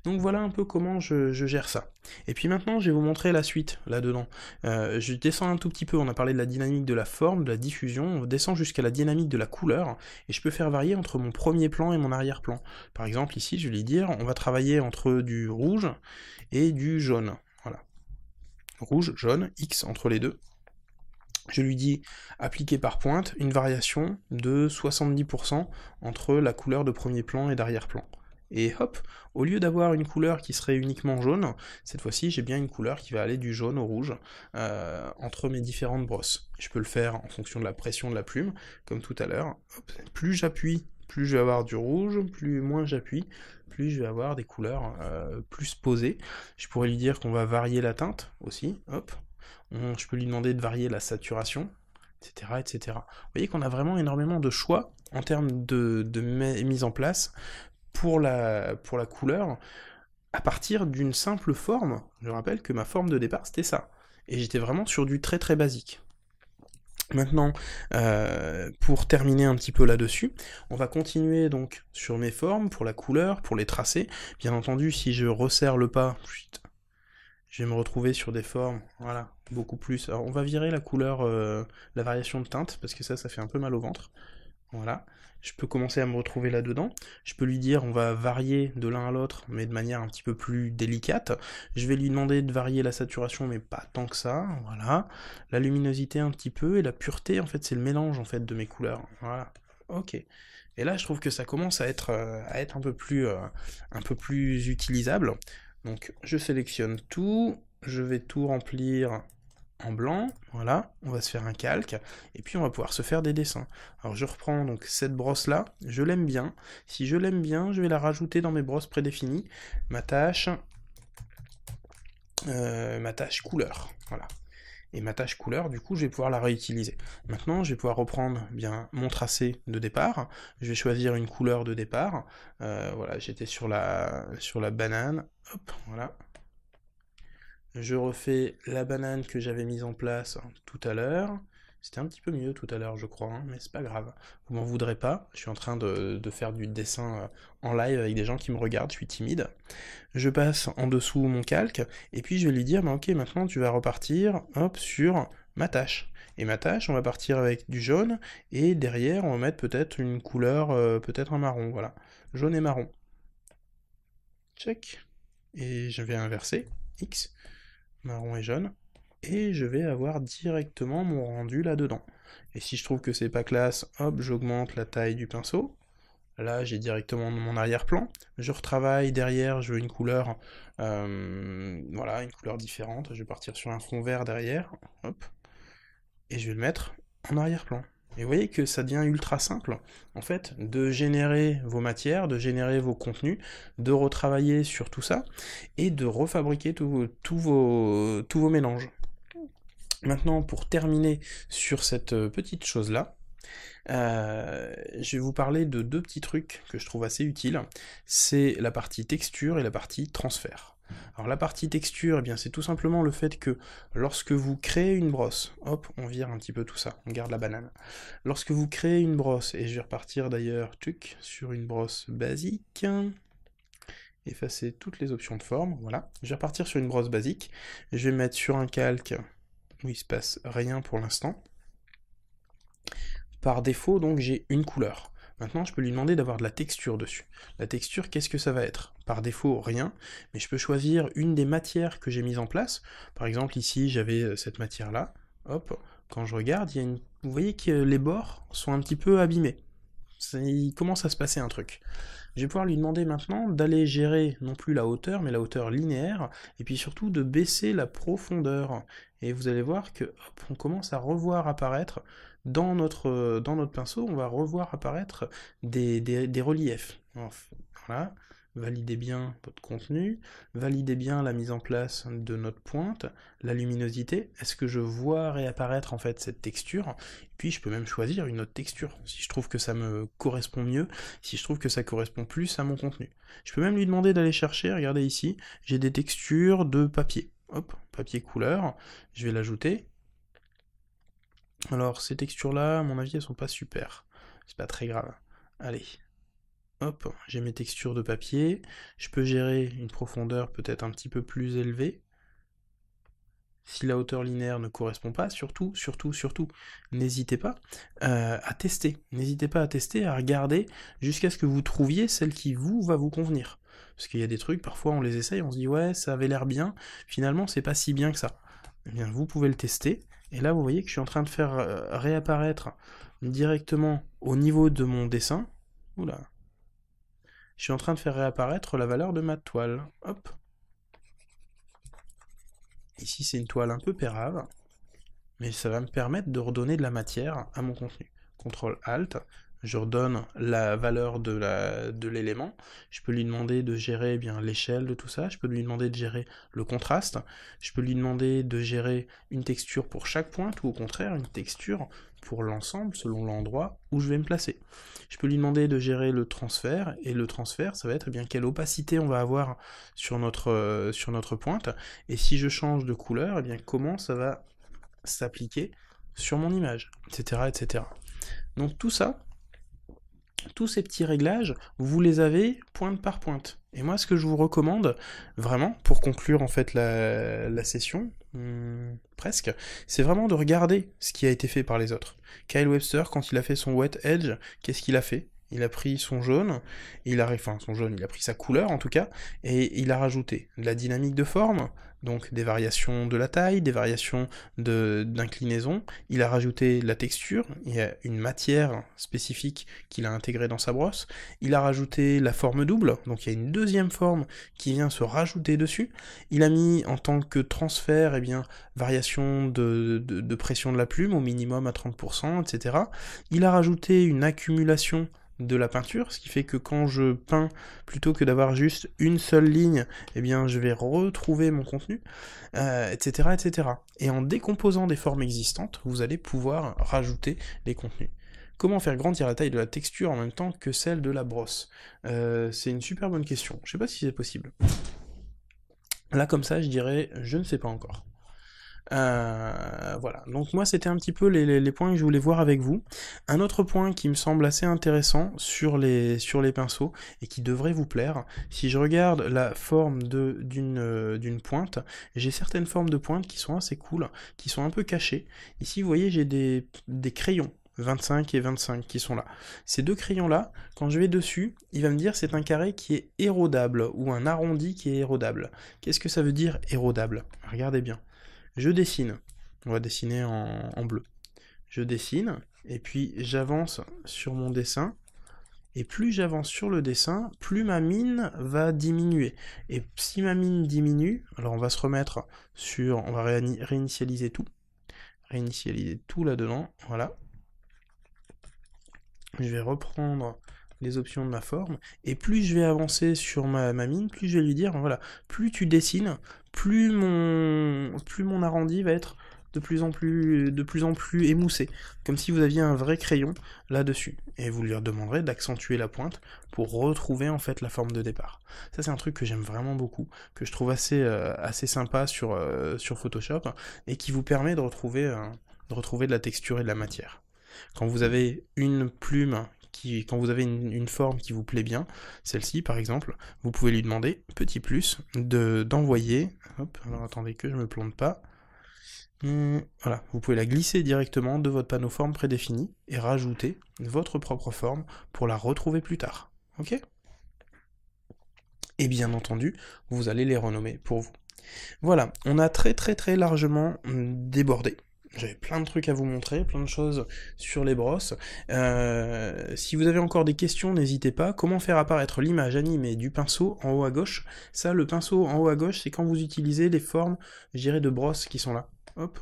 Donc voilà un peu comment je, gère ça. Et puis maintenant, je vais vous montrer la suite là-dedans. Euh, je descends un tout petit peu, on a parlé de la dynamique de la forme, de la diffusion, on descend jusqu'à la dynamique de la couleur, et je peux faire varier entre mon premier plan et mon arrière-plan. Par exemple, ici, je vais dire, on va travailler entre du rouge et du jaune. Voilà. Rouge, jaune, X entre les deux je lui dis appliquer par pointe une variation de 70% entre la couleur de premier plan et d'arrière-plan. Et hop, au lieu d'avoir une couleur qui serait uniquement jaune, cette fois-ci j'ai bien une couleur qui va aller du jaune au rouge euh, entre mes différentes brosses. Je peux le faire en fonction de la pression de la plume, comme tout à l'heure. Plus j'appuie, plus je vais avoir du rouge, plus moins j'appuie, plus je vais avoir des couleurs euh, plus posées. Je pourrais lui dire qu'on va varier la teinte aussi, hop, Hum, je peux lui demander de varier la saturation, etc. etc. Vous voyez qu'on a vraiment énormément de choix en termes de, mise en place pour la, couleur à partir d'une simple forme. Je rappelle que ma forme de départ c'était ça. Et j'étais vraiment sur du très très basique. Maintenant, euh, pour terminer un petit peu là-dessus, on va continuer donc sur mes formes, pour la couleur, pour les tracés. Bien entendu, si je resserre le pas, je vais me retrouver sur des formes, voilà, beaucoup plus. Alors on va virer la couleur, euh, la variation de teinte, parce que ça, ça fait un peu mal au ventre. Voilà, je peux commencer à me retrouver là-dedans. Je peux lui dire on va varier de l'un à l'autre, mais de manière un petit peu plus délicate. Je vais lui demander de varier la saturation, mais pas tant que ça. Voilà, la luminosité un petit peu et la pureté. En fait, c'est le mélange en fait de mes couleurs. Voilà. Ok. Et là, je trouve que ça commence à être, euh, à être un, peu plus, euh, un peu plus utilisable. Donc, je sélectionne tout. Je vais tout remplir en blanc, voilà, on va se faire un calque, et puis on va pouvoir se faire des dessins. Alors je reprends donc cette brosse là, je l'aime bien, si je l'aime bien, je vais la rajouter dans mes brosses prédéfinies, ma tâche, euh, ma tâche couleur, voilà. Et ma tâche couleur, du coup, je vais pouvoir la réutiliser. Maintenant, je vais pouvoir reprendre eh bien mon tracé de départ. Je vais choisir une couleur de départ. Euh, voilà, j'étais sur la, sur la banane. Hop, voilà. Je refais la banane que j'avais mise en place tout à l'heure. C'était un petit peu mieux tout à l'heure, je crois, hein, mais c'est pas grave. Vous m'en voudrez pas. Je suis en train de, faire du dessin euh, en live avec des gens qui me regardent. Je suis timide. Je passe en dessous mon calque et puis je vais lui dire bah, Ok, maintenant tu vas repartir hop, sur ma tâche. Et ma tâche, on va partir avec du jaune et derrière, on va mettre peut-être une couleur, euh, peut-être un marron. Voilà, jaune et marron. Check. Et je vais inverser X marron et jaune, et je vais avoir directement mon rendu là-dedans. Et si je trouve que c'est pas classe, hop, j'augmente la taille du pinceau. Là, j'ai directement mon arrière-plan. Je retravaille derrière, je veux une couleur, euh, voilà, une couleur différente. Je vais partir sur un fond vert derrière, hop, et je vais le mettre en arrière-plan. Et vous voyez que ça devient ultra simple, en fait, de générer vos matières, de générer vos contenus, de retravailler sur tout ça, et de refabriquer tous vos, vos, mélanges. Maintenant, pour terminer sur cette petite chose-là, euh, je vais vous parler de deux petits trucs que je trouve assez utiles. C'est la partie texture et la partie transfert. Alors la partie texture, eh bien c'est tout simplement le fait que lorsque vous créez une brosse, hop, on vire un petit peu tout ça, on garde la banane. Lorsque vous créez une brosse, et je vais repartir d'ailleurs sur une brosse basique, effacer toutes les options de forme, voilà. Je vais repartir sur une brosse basique, je vais mettre sur un calque où il se passe rien pour l'instant. Par défaut, donc j'ai une couleur. Maintenant, je peux lui demander d'avoir de la texture dessus. La texture, qu'est-ce que ça va être Par défaut, rien, mais je peux choisir une des matières que j'ai mises en place. Par exemple, ici, j'avais euh, cette matière-là. Hop, quand je regarde, il y a une... vous voyez que les bords sont un petit peu abîmés. Il commence à se passer un truc. Je vais pouvoir lui demander maintenant d'aller gérer non plus la hauteur, mais la hauteur linéaire, et puis surtout de baisser la profondeur. Et vous allez voir que on commence à revoir apparaître dans notre, euh, dans notre pinceau, on va revoir apparaître des, reliefs. Voilà. Validez bien votre contenu, validez bien la mise en place de notre pointe, la luminosité. Est-ce que je vois réapparaître en fait cette texture Et puis je peux même choisir une autre texture si je trouve que ça me correspond mieux, si je trouve que ça correspond plus à mon contenu. Je peux même lui demander d'aller chercher, regardez ici, j'ai des textures de papier. Hop, papier couleur, je vais l'ajouter alors, ces textures-là, à mon avis, elles sont pas super. C'est pas très grave. Allez. Hop, j'ai mes textures de papier. Je peux gérer une profondeur peut-être un petit peu plus élevée. Si la hauteur linéaire ne correspond pas, surtout, surtout, surtout, n'hésitez pas euh, à tester. N'hésitez pas à tester, à regarder jusqu'à ce que vous trouviez celle qui vous va vous convenir. Parce qu'il y a des trucs, parfois on les essaye, on se dit ouais, ça avait l'air bien, finalement c'est pas si bien que ça. Eh bien, vous pouvez le tester, et là, vous voyez que je suis en train de faire euh, réapparaître directement au niveau de mon dessin. Oula. Je suis en train de faire réapparaître la valeur de ma toile. Hop. Ici, c'est une toile un peu pérave, mais ça va me permettre de redonner de la matière à mon contenu. CTRL-ALT, je redonne la valeur de, la, de l'élément, je peux lui demander de gérer eh bien l'échelle de tout ça, je peux lui demander de gérer le contraste, je peux lui demander de gérer une texture pour chaque pointe. ou au contraire une texture pour l'ensemble selon l'endroit où je vais me placer. Je peux lui demander de gérer le transfert, et le transfert, ça va être eh bien quelle opacité on va avoir sur notre, sur notre pointe, et si je change de couleur, eh bien comment ça va s'appliquer sur mon image, etc. etc. Donc tout ça, tous ces petits réglages, vous les avez pointe par pointe. Et moi, ce que je vous recommande, vraiment, pour conclure en fait la, session, hmm, presque, c'est vraiment de regarder ce qui a été fait par les autres. Kyle Webster, quand il a fait son wet edge, qu'est-ce qu'il a fait il a pris son jaune, il a, enfin son jaune, il a pris sa couleur en tout cas, et il a rajouté de la dynamique de forme, donc des variations de la taille, des variations d'inclinaison. il a rajouté la texture, il y a une matière spécifique qu'il a intégrée dans sa brosse. Il a rajouté la forme double, donc il y a une deuxième forme qui vient se rajouter dessus. Il a mis en tant que transfert, et eh bien, variation de pression de la plume au minimum à 30%, etc. Il a rajouté une accumulation de la peinture, ce qui fait que quand je peins, plutôt que d'avoir juste une seule ligne, eh bien je vais retrouver mon contenu, etc., euh, etc. Et en décomposant des formes existantes, vous allez pouvoir rajouter les contenus. Comment faire grandir la taille de la texture en même temps que celle de la brosse euh, C'est une super bonne question. Je ne sais pas si c'est possible. Là comme ça, je dirais, je ne sais pas encore. Euh, voilà, donc moi c'était un petit peu les, points que je voulais voir avec vous. Un autre point qui me semble assez intéressant sur les, sur les pinceaux et qui devrait vous plaire, si je regarde la forme euh, d'une pointe, j'ai certaines formes de pointes qui sont assez cool, qui sont un peu cachées. Ici vous voyez j'ai des, des crayons 25 et 25 qui sont là. Ces deux crayons-là, quand je vais dessus, il va me dire c'est un carré qui est érodable ou un arrondi qui est érodable. Qu'est-ce que ça veut dire érodable Regardez bien je dessine. On va dessiner en, bleu. Je dessine, et puis j'avance sur mon dessin. Et plus j'avance sur le dessin, plus ma mine va diminuer. Et si ma mine diminue, alors on va se remettre sur... On va réinitialiser tout. Réinitialiser tout là-dedans. Voilà. Je vais reprendre les options de ma forme, et plus je vais avancer sur ma, ma, mine, plus je vais lui dire, voilà, plus tu dessines, plus mon, plus mon arrondi va être de plus en plus, de plus en plus émoussé, comme si vous aviez un vrai crayon là-dessus. Et vous lui demanderez d'accentuer la pointe pour retrouver en fait la forme de départ. Ça c'est un truc que j'aime vraiment beaucoup, que je trouve assez, euh, assez sympa sur, euh, sur Photoshop et qui vous permet de retrouver, euh, de retrouver de la texture et de la matière. Quand vous avez une plume quand vous avez une, forme qui vous plaît bien, celle-ci par exemple, vous pouvez lui demander, petit plus, de, d'envoyer, alors attendez que je ne me plante pas, hum, voilà, vous pouvez la glisser directement de votre panneau forme prédéfini et rajouter votre propre forme pour la retrouver plus tard, ok Et bien entendu, vous allez les renommer pour vous. Voilà, on a très très très largement hum, débordé. J'avais plein de trucs à vous montrer, plein de choses sur les brosses. Euh, si vous avez encore des questions, n'hésitez pas. Comment faire apparaître l'image animée du pinceau en haut à gauche Ça, le pinceau en haut à gauche, c'est quand vous utilisez les formes, je de brosses qui sont là. Hop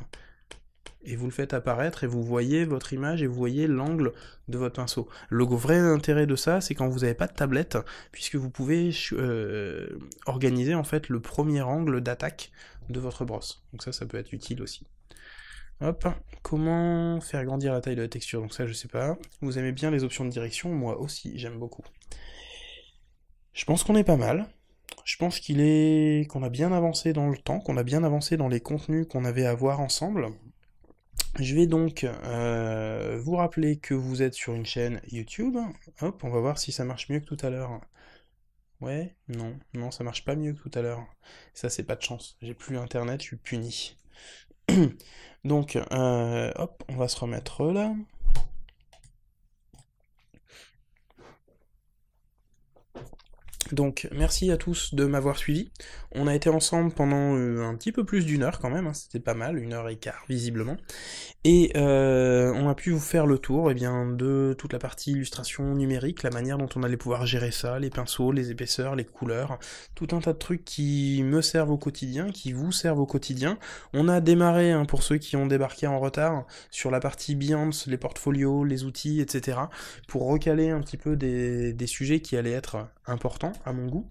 et vous le faites apparaître et vous voyez votre image et vous voyez l'angle de votre pinceau. Le vrai intérêt de ça, c'est quand vous n'avez pas de tablette, puisque vous pouvez euh, organiser en fait le premier angle d'attaque de votre brosse. Donc ça, ça peut être utile aussi. Hop, comment faire grandir la taille de la texture Donc ça, je sais pas. Vous aimez bien les options de direction Moi aussi, j'aime beaucoup. Je pense qu'on est pas mal. Je pense qu'il est qu'on a bien avancé dans le temps, qu'on a bien avancé dans les contenus qu'on avait à voir ensemble. Je vais donc euh, vous rappeler que vous êtes sur une chaîne YouTube. Hop, on va voir si ça marche mieux que tout à l'heure. Ouais, non, non, ça marche pas mieux que tout à l'heure. Ça, c'est pas de chance. J'ai plus internet, je suis puni. Donc, euh, hop, on va se remettre là. Donc merci à tous de m'avoir suivi. On a été ensemble pendant euh, un petit peu plus d'une heure quand même, hein. c'était pas mal, une heure et quart visiblement. Et euh, on a pu vous faire le tour eh bien, de toute la partie illustration numérique, la manière dont on allait pouvoir gérer ça, les pinceaux, les épaisseurs, les couleurs, tout un tas de trucs qui me servent au quotidien, qui vous servent au quotidien. On a démarré, hein, pour ceux qui ont débarqué en retard, sur la partie Behance, les portfolios, les outils, etc., pour recaler un petit peu des sujets qui allaient être important à mon goût.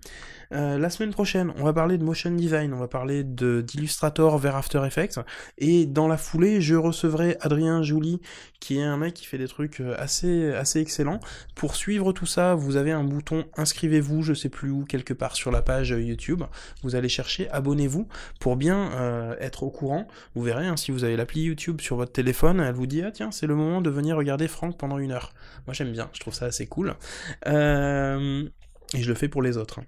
Euh, la semaine prochaine, on va parler de Motion Divine, on va parler d'Illustrator vers After Effects, et dans la foulée, je recevrai Adrien Jouli, qui est un mec qui fait des trucs euh, assez, assez excellents. Pour suivre tout ça, vous avez un bouton inscrivez-vous, je sais plus où, quelque part sur la page euh, YouTube. Vous allez chercher abonnez-vous pour bien être au courant. Vous verrez, hein, si vous avez l'appli YouTube sur votre téléphone, elle vous dit ah tiens, c'est le moment de venir regarder Franck pendant une heure. Moi j'aime bien, je trouve ça assez cool. Euh, et je le fais pour les autres.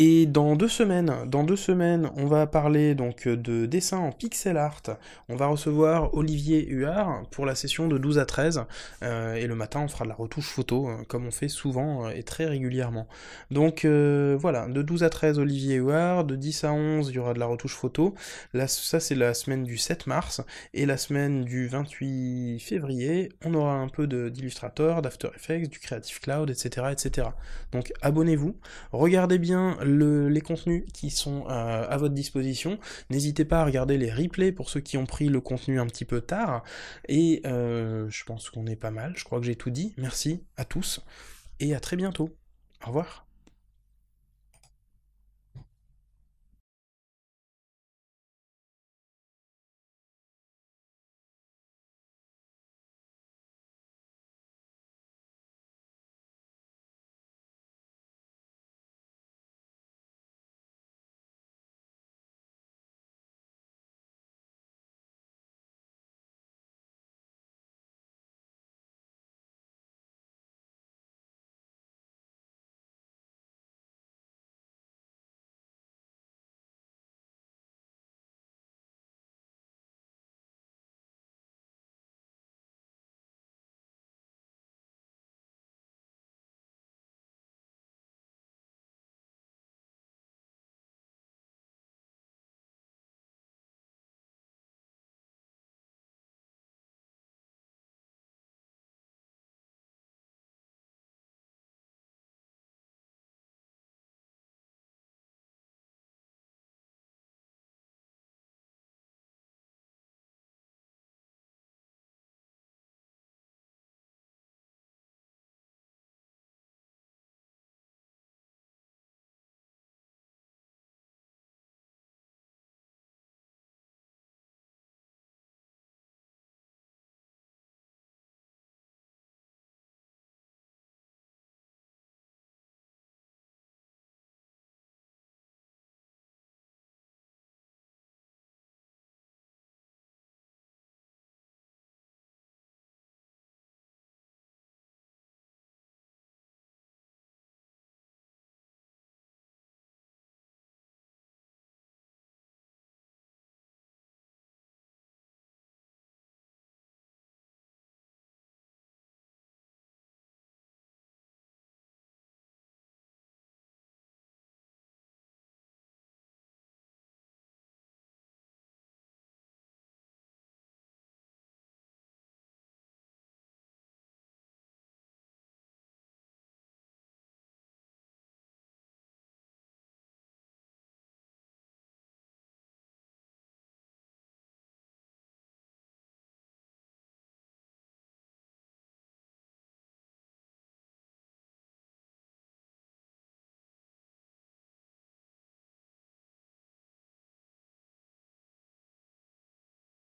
Et dans deux semaines, dans deux semaines, on va parler donc de dessin en pixel art. On va recevoir Olivier Huard pour la session de 12 à 13. Euh, et le matin, on fera de la retouche photo, euh, comme on fait souvent euh, et très régulièrement. Donc voilà, de 12 à 13, Olivier Huard. De 10 à 11, il y aura de la retouche photo. Là, ça, c'est la semaine du 7 mars. Et la semaine du 28 février, on aura un peu d'Illustrator, d'After Effects, du Creative Cloud, etc. etc. Donc abonnez-vous. Regardez bien les contenus qui sont euh, à votre disposition. N'hésitez pas à regarder les replays pour ceux qui ont pris le contenu un petit peu tard. Et euh, je pense qu'on est pas mal, je crois que j'ai tout dit. Merci à tous et à très bientôt. Au revoir.